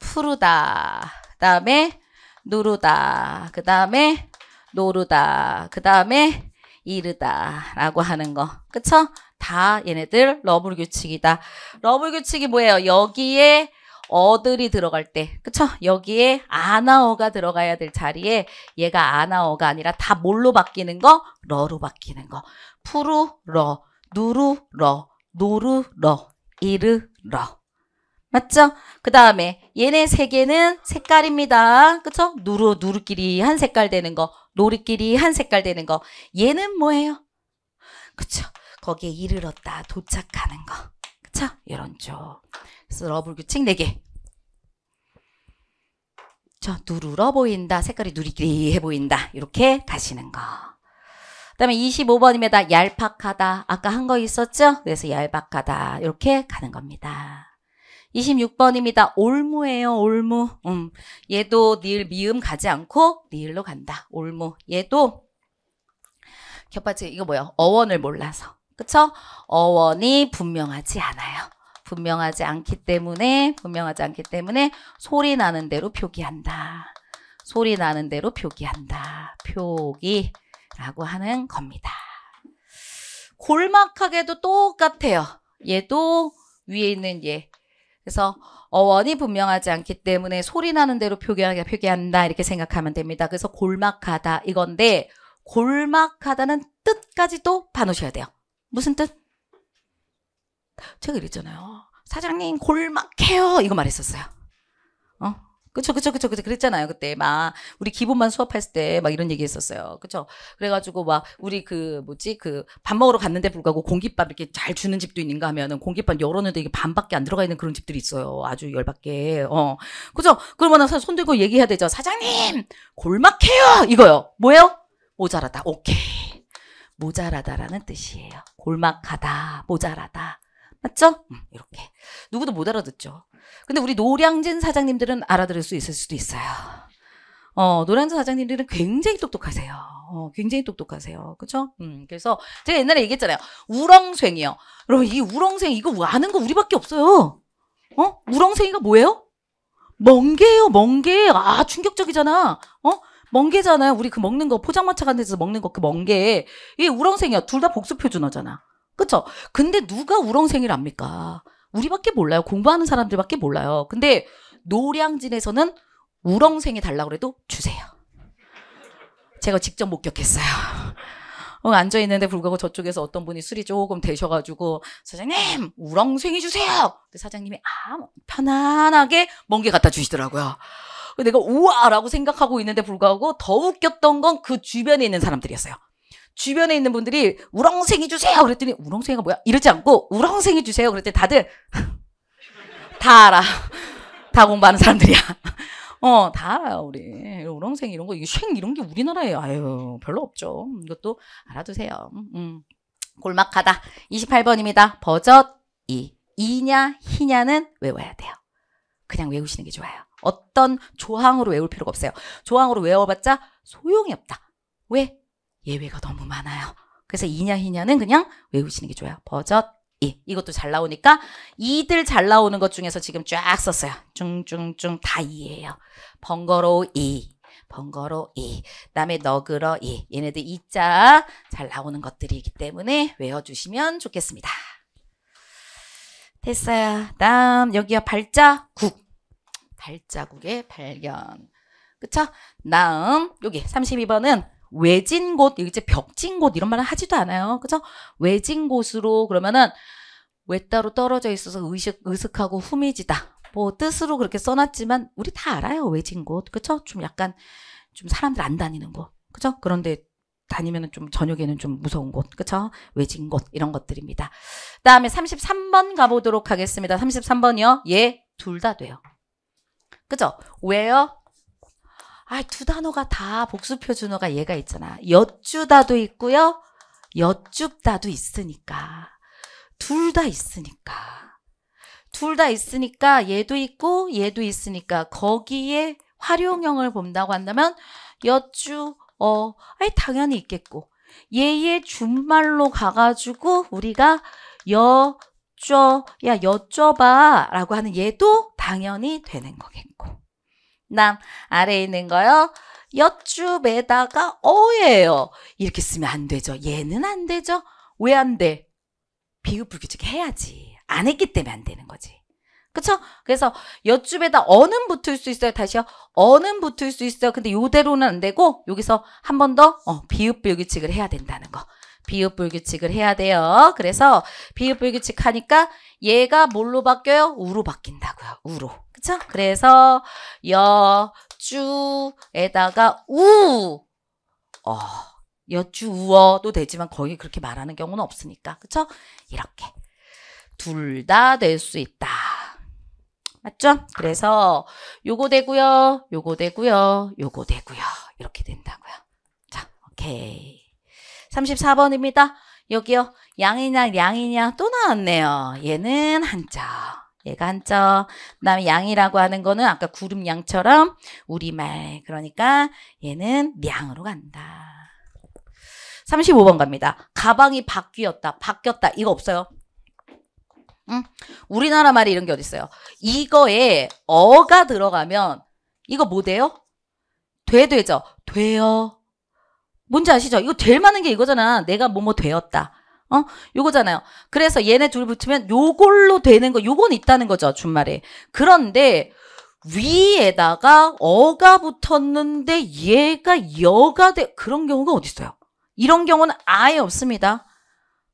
푸르다. 그 다음에 누르다. 그 다음에 노르다. 그 다음에 이르다 라고 하는 거. 그쵸? 다 얘네들 러블 규칙이다. 러블 규칙이 뭐예요? 여기에 어들이 들어갈 때, 그쵸? 여기에 아나어가 들어가야 될 자리에 얘가 아나어가 아니라 다 뭘로 바뀌는 거? 러로 바뀌는 거. 푸르 러, 누르 러, 노르 러, 이르 러. 맞죠? 그 다음에 얘네 세 개는 색깔입니다. 그쵸? 누르, 누르끼리 한 색깔 되는 거. 놀이끼리한 색깔 되는 거. 얘는 뭐예요? 그쵸? 거기에 이르렀다 도착하는 거. 그쵸? 이런 쪽. 그래서 러블 규칙 4개. 저 누르러 보인다. 색깔이 누리끼리해 보인다. 이렇게 가시는 거. 그 다음에 25번입니다. 얄팍하다. 아까 한 거 있었죠? 그래서 얄팍하다. 이렇게 가는 겁니다. 26번입니다. 올무예요. 올무. 음. 얘도 닐 미음 가지 않고 닐로 간다. 올무. 얘도 겹받침 이거 뭐야? 어원을 몰라서. 그쵸? 어원이 분명하지 않아요. 분명하지 않기 때문에 분명하지 않기 때문에 소리 나는 대로 표기한다. 소리 나는 대로 표기한다. 표기라고 하는 겁니다. 골막하게도 똑같아요. 얘도 위에 있는 얘 그래서 어원이 분명하지 않기 때문에 소리 나는 대로 표기하게 표기한다 이렇게 생각하면 됩니다. 그래서 골막하다 이건데 골막하다는 뜻까지 도 봐놓으셔야 돼요. 무슨 뜻? 제가 이랬잖아요. 사장님 골막해요 이거 말했었어요. 어? 그쵸, 그쵸, 그쵸, 그쵸. 그랬잖아요. 그때 막, 우리 기본만 수업했을 때 막 이런 얘기 했었어요. 그쵸. 그래가지고 막, 우리 그, 뭐지, 그, 밥 먹으러 갔는데 불구하고 공깃밥 이렇게 잘 주는 집도 있는가 하면은 공깃밥 열었는데 이게 반밖에 안 들어가 있는 그런 집들이 있어요. 아주 열받게. 어. 그죠? 그러면 손 들고 얘기해야 되죠. 사장님! 골막해요! 이거요. 뭐예요? 모자라다. 오케이. 모자라다라는 뜻이에요. 골막하다, 모자라다. 맞죠? 음. 이렇게. 누구도 못 알아듣죠. 근데 우리 노량진 사장님들은 알아들을 수 있을 수도 있어요. 어, 노량진 사장님들은 굉장히 똑똑하세요. 어, 굉장히 똑똑하세요. 그쵸? 음, 그래서 제가 옛날에 얘기했잖아요. 우렁생이요. 그러분이 우렁생, 이거 아는 거 우리밖에 없어요. 어? 우렁생이가 뭐예요? 멍게예요, 멍게. 아, 충격적이잖아. 어? 멍게잖아요. 우리 그 먹는 거, 포장마차 같은 데서 먹는 거, 그 멍게. 이 우렁생이야. 둘 다 복수표준어잖아. 그쵸? 근데 누가 우렁생이랍니까 우리밖에 몰라요. 공부하는 사람들밖에 몰라요. 근데 노량진에서는 우렁생이 달라고 해도 주세요. 제가 직접 목격했어요. 어, 앉아있는데 불구하고 저쪽에서 어떤 분이 술이 조금 되셔가지고 사장님 우렁생이 주세요. 사장님이 아 편안하게 멍게 갖다 주시더라고요. 내가 우와라고 생각하고 있는데 불구하고 더 웃겼던 건 그 주변에 있는 사람들이었어요. 주변에 있는 분들이 우렁생이 주세요 그랬더니 우렁생이가 뭐야? 이러지 않고 우렁생이 주세요 그랬더니 다들 [LAUGHS] 다 알아. [LAUGHS] 다 공부하는 사람들이야. [LAUGHS] 어, 다 알아요, 우리. 우렁생 이런 거, 이게 쉥 이런 게 우리나라에, 아유, 별로 없죠. 이것도 알아두세요. 음. 골막하다. 28번입니다. 버젓 이. 이냐, 희냐는 외워야 돼요. 그냥 외우시는 게 좋아요. 어떤 조항으로 외울 필요가 없어요. 조항으로 외워봤자 소용이 없다. 왜? 예외가 너무 많아요. 그래서 이냐 희냐는 그냥 외우시는 게 좋아요. 버젓 이 이것도 잘 나오니까 이들 잘 나오는 것 중에서 지금 쫙 썼어요. 중중중 다 이예요. 번거로이 번거로 이 그다음에 너그러 이 얘네들 이자 잘 나오는 것들이기 때문에 외워주시면 좋겠습니다. 됐어요. 다음 여기요 발자국 발자국의 발견 그쵸? 다음 여기 32번은 외진 곳, 이제 벽진 곳 이런 말은 하지도 않아요. 그죠? 외진 곳으로 그러면은 외따로 떨어져 있어서 의식, 의식하고 후미지다. 뭐 뜻으로 그렇게 써놨지만 우리 다 알아요. 외진 곳. 그쵸? 좀 약간 좀 사람들 안 다니는 곳. 그죠? 그런데 다니면 은좀 저녁에는 좀 무서운 곳, 그쵸? 외진 곳, 이런 것들입니다. 다음에 33번 가보도록 하겠습니다. 33번이요? 예, 둘 다 돼요. 그죠? 왜요? 아, 두 단어가 다 복수표 준어가 얘가 있잖아. 엿주다도 있고요. 엿줍다도 있으니까. 둘 다 있으니까. 둘 다 있으니까 얘도 있고 얘도 있으니까 거기에 활용형을 본다고 한다면 엿주 어, 아니 당연히 있겠고 얘의 준말로 가가지고 우리가 여, 쪄, 야, 여쭤봐 라고 하는 얘도 당연히 되는 거겠고. 남 아래에 있는 거요. 옆줄에다가 어예요. 이렇게 쓰면 안 되죠. 얘는 안 되죠. 왜 안 돼? 비읍 불규칙 해야지. 안 했기 때문에 안 되는 거지. 그쵸? 그래서 옆줄에다 어는 붙을 수 있어요. 다시요. 어는 붙을 수 있어요. 근데 요대로는 안 되고 여기서 한 번더 어, 비읍 불규칙을 해야 된다는 거. 비읍불규칙을 해야 돼요. 그래서 비읍불규칙 하니까 얘가 뭘로 바뀌어요? 우로 바뀐다고요. 우로. 그쵸? 그래서 여, 주에다가 우. 어, 여주 우어도 되지만 거의 그렇게 말하는 경우는 없으니까. 그쵸? 이렇게. 둘 다 될 수 있다. 맞죠? 그래서 요거 되고요. 요거 되고요. 요거 되고요. 이렇게 된다고요. 자, 오케이. 34번입니다. 여기요. 양이냐 양이냐 또 나왔네요. 얘는 한자. 얘가 한자. 그다음에 양이라고 하는 거는 아까 구름 양처럼 우리말. 그러니까 얘는 양으로 간다. 35번 갑니다. 가방이 바뀌었다. 바뀌었다. 이거 없어요. 응? 우리나라 말이 이런 게 어딨어요. 이거에 어가 들어가면 이거 뭐 돼요? 돼 되죠? 돼요. 뭔지 아시죠? 이거 제일 많은 게 이거잖아. 내가 뭐뭐 되었다. 어? 요거잖아요. 그래서 얘네 둘 붙이면 요걸로 되는 거, 요건 있다는 거죠. 준말에. 그런데 위에다가 어가 붙었는데 얘가 여가 돼. 그런 경우가 어딨어요. 이런 경우는 아예 없습니다.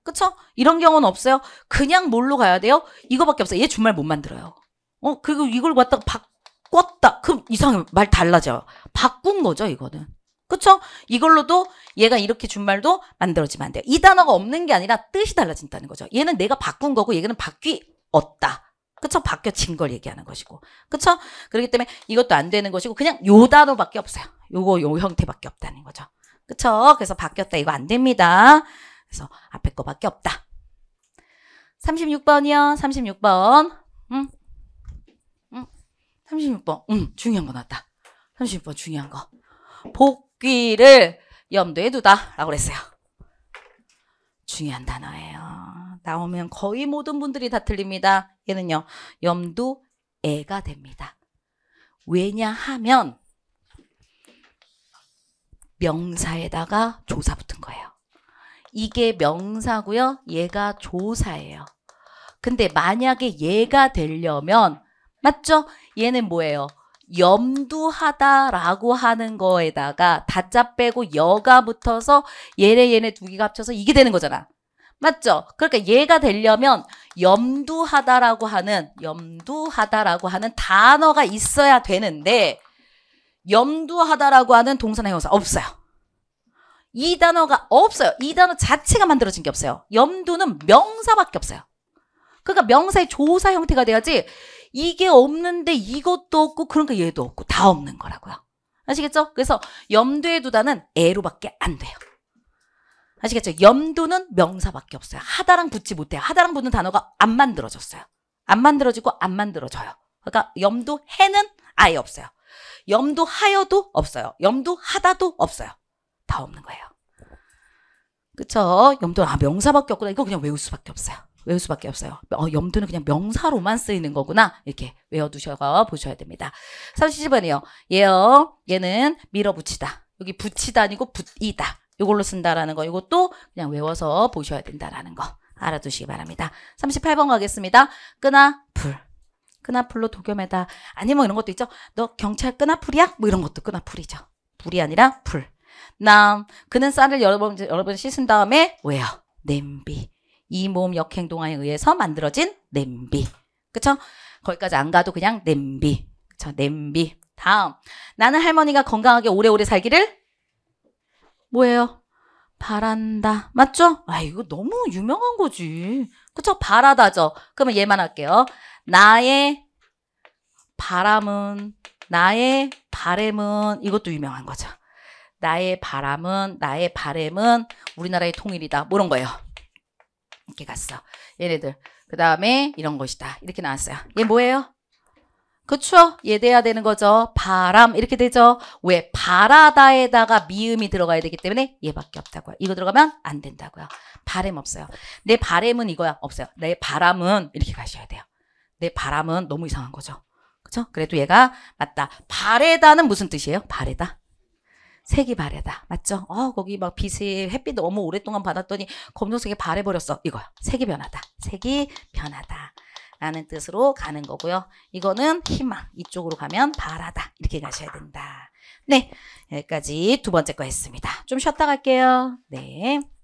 그쵸? 이런 경우는 없어요. 그냥 뭘로 가야 돼요? 이거밖에 없어요. 얘 준말 못 만들어요. 어? 그리고 이걸 갖다가 바꿨다. 그럼 이상해. 말 달라져요. 바꾼 거죠, 이거는. 그쵸? 이걸로도 얘가 이렇게 준 말도 만들어지면 안 돼요. 이 단어가 없는 게 아니라 뜻이 달라진다는 거죠. 얘는 내가 바꾼 거고 얘는 바뀌었다. 그쵸? 바뀌어진 걸 얘기하는 것이고. 그쵸? 그렇기 때문에 이것도 안 되는 것이고 그냥 요 단어밖에 없어요. 요거 요 형태밖에 없다는 거죠. 그쵸? 그래서 바뀌었다 이거 안 됩니다. 그래서 앞에 거밖에 없다. 36번이요. 36번. 응? 응? 36번. 응, 중요한 거나다 36번 중요한 거. 복 죽기를 염두에 두다라고 그랬어요. 중요한 단어예요. 나오면 거의 모든 분들이 다 틀립니다. 얘는요. 염두애가 됩니다. 왜냐하면 명사에다가 조사 붙은 거예요. 이게 명사고요. 얘가 조사예요. 근데 만약에 얘가 되려면 맞죠? 얘는 뭐예요? 염두하다라고 하는 거에다가 다짜 빼고 여가 붙어서 얘네 얘네 두 개가 합쳐서 이게 되는 거잖아. 맞죠? 그러니까 얘가 되려면 염두하다라고 하는 염두하다라고 하는 단어가 있어야 되는데 염두하다라고 하는 동사나 형사 없어요. 이 단어가 없어요. 이 단어 자체가 만들어진 게 없어요. 염두는 명사밖에 없어요. 그러니까 명사의 조사 형태가 돼야지 이게 없는데 이것도 없고 그러니까 얘도 없고 다 없는 거라고요. 아시겠죠? 그래서 염두에 두다는 애로밖에 안 돼요. 아시겠죠? 염두는 명사밖에 없어요. 하다랑 붙지 못해요. 하다랑 붙는 단어가 안 만들어졌어요. 안 만들어지고 안 만들어져요. 그러니까 염두 해는 아예 없어요. 염두 하여도 없어요. 염두 하다도 없어요. 다 없는 거예요. 그쵸? 염두는 아 명사밖에 없구나. 이거 그냥 외울 수밖에 없어요. 외울 수밖에 없어요. 어, 염두는 그냥 명사로만 쓰이는 거구나. 이렇게 외워두셔가 보셔야 됩니다. 37번이요. 예요. 얘는 밀어붙이다. 여기 붙이다 아니고 붙이다. 이걸로 쓴다라는 거. 이것도 그냥 외워서 보셔야 된다라는 거. 알아두시기 바랍니다. 38번 가겠습니다. 끈나 풀. 끈나 풀로 도겸에다. 아니면 뭐 이런 것도 있죠. 너 경찰 끈나 풀이야? 뭐 이런 것도 끈나 풀이죠. 불이 아니라 풀. 남. 그는 쌀을 여러 번, 여러 번 씻은 다음에 왜요 냄비. 이몸 역행동화에 의해서 만들어진 냄비. 그쵸? 거기까지 안 가도 그냥 냄비. 그쵸? 냄비. 다음. 나는 할머니가 건강하게 오래오래 살기를 뭐예요? 바란다. 맞죠? 아, 이거 너무 유명한 거지. 그쵸? 바라다죠. 그러면 얘만 할게요. 나의 바람은, 나의 바램은, 이것도 유명한 거죠. 나의 바람은, 나의 바램은 우리나라의 통일이다. 뭐 이런 거예요. 이렇게 갔어. 얘네들. 그 다음에 이런 것이다. 이렇게 나왔어요. 얘 뭐예요? 그쵸? 얘 돼야 되는 거죠. 바람 이렇게 되죠. 왜? 바라다에다가 미음이 들어가야 되기 때문에 얘밖에 없다고요. 이거 들어가면 안 된다고요. 바램 없어요. 내 바램은 이거야. 없어요. 내 바람은 이렇게 가셔야 돼요. 내 바람은 너무 이상한 거죠. 그쵸? 그래도 얘가 맞다. 바래다는 무슨 뜻이에요? 바래다. 색이 바래다. 맞죠? 어, 거기 막 빛이 햇빛 너무 오랫동안 받았더니 검정색이 바래버렸어. 이거야. 색이 변하다. 색이 변하다. 라는 뜻으로 가는 거고요. 이거는 희망. 이쪽으로 가면 바라다. 이렇게 가셔야 된다. 네. 여기까지 두 번째 거 했습니다. 좀 쉬었다 갈게요. 네.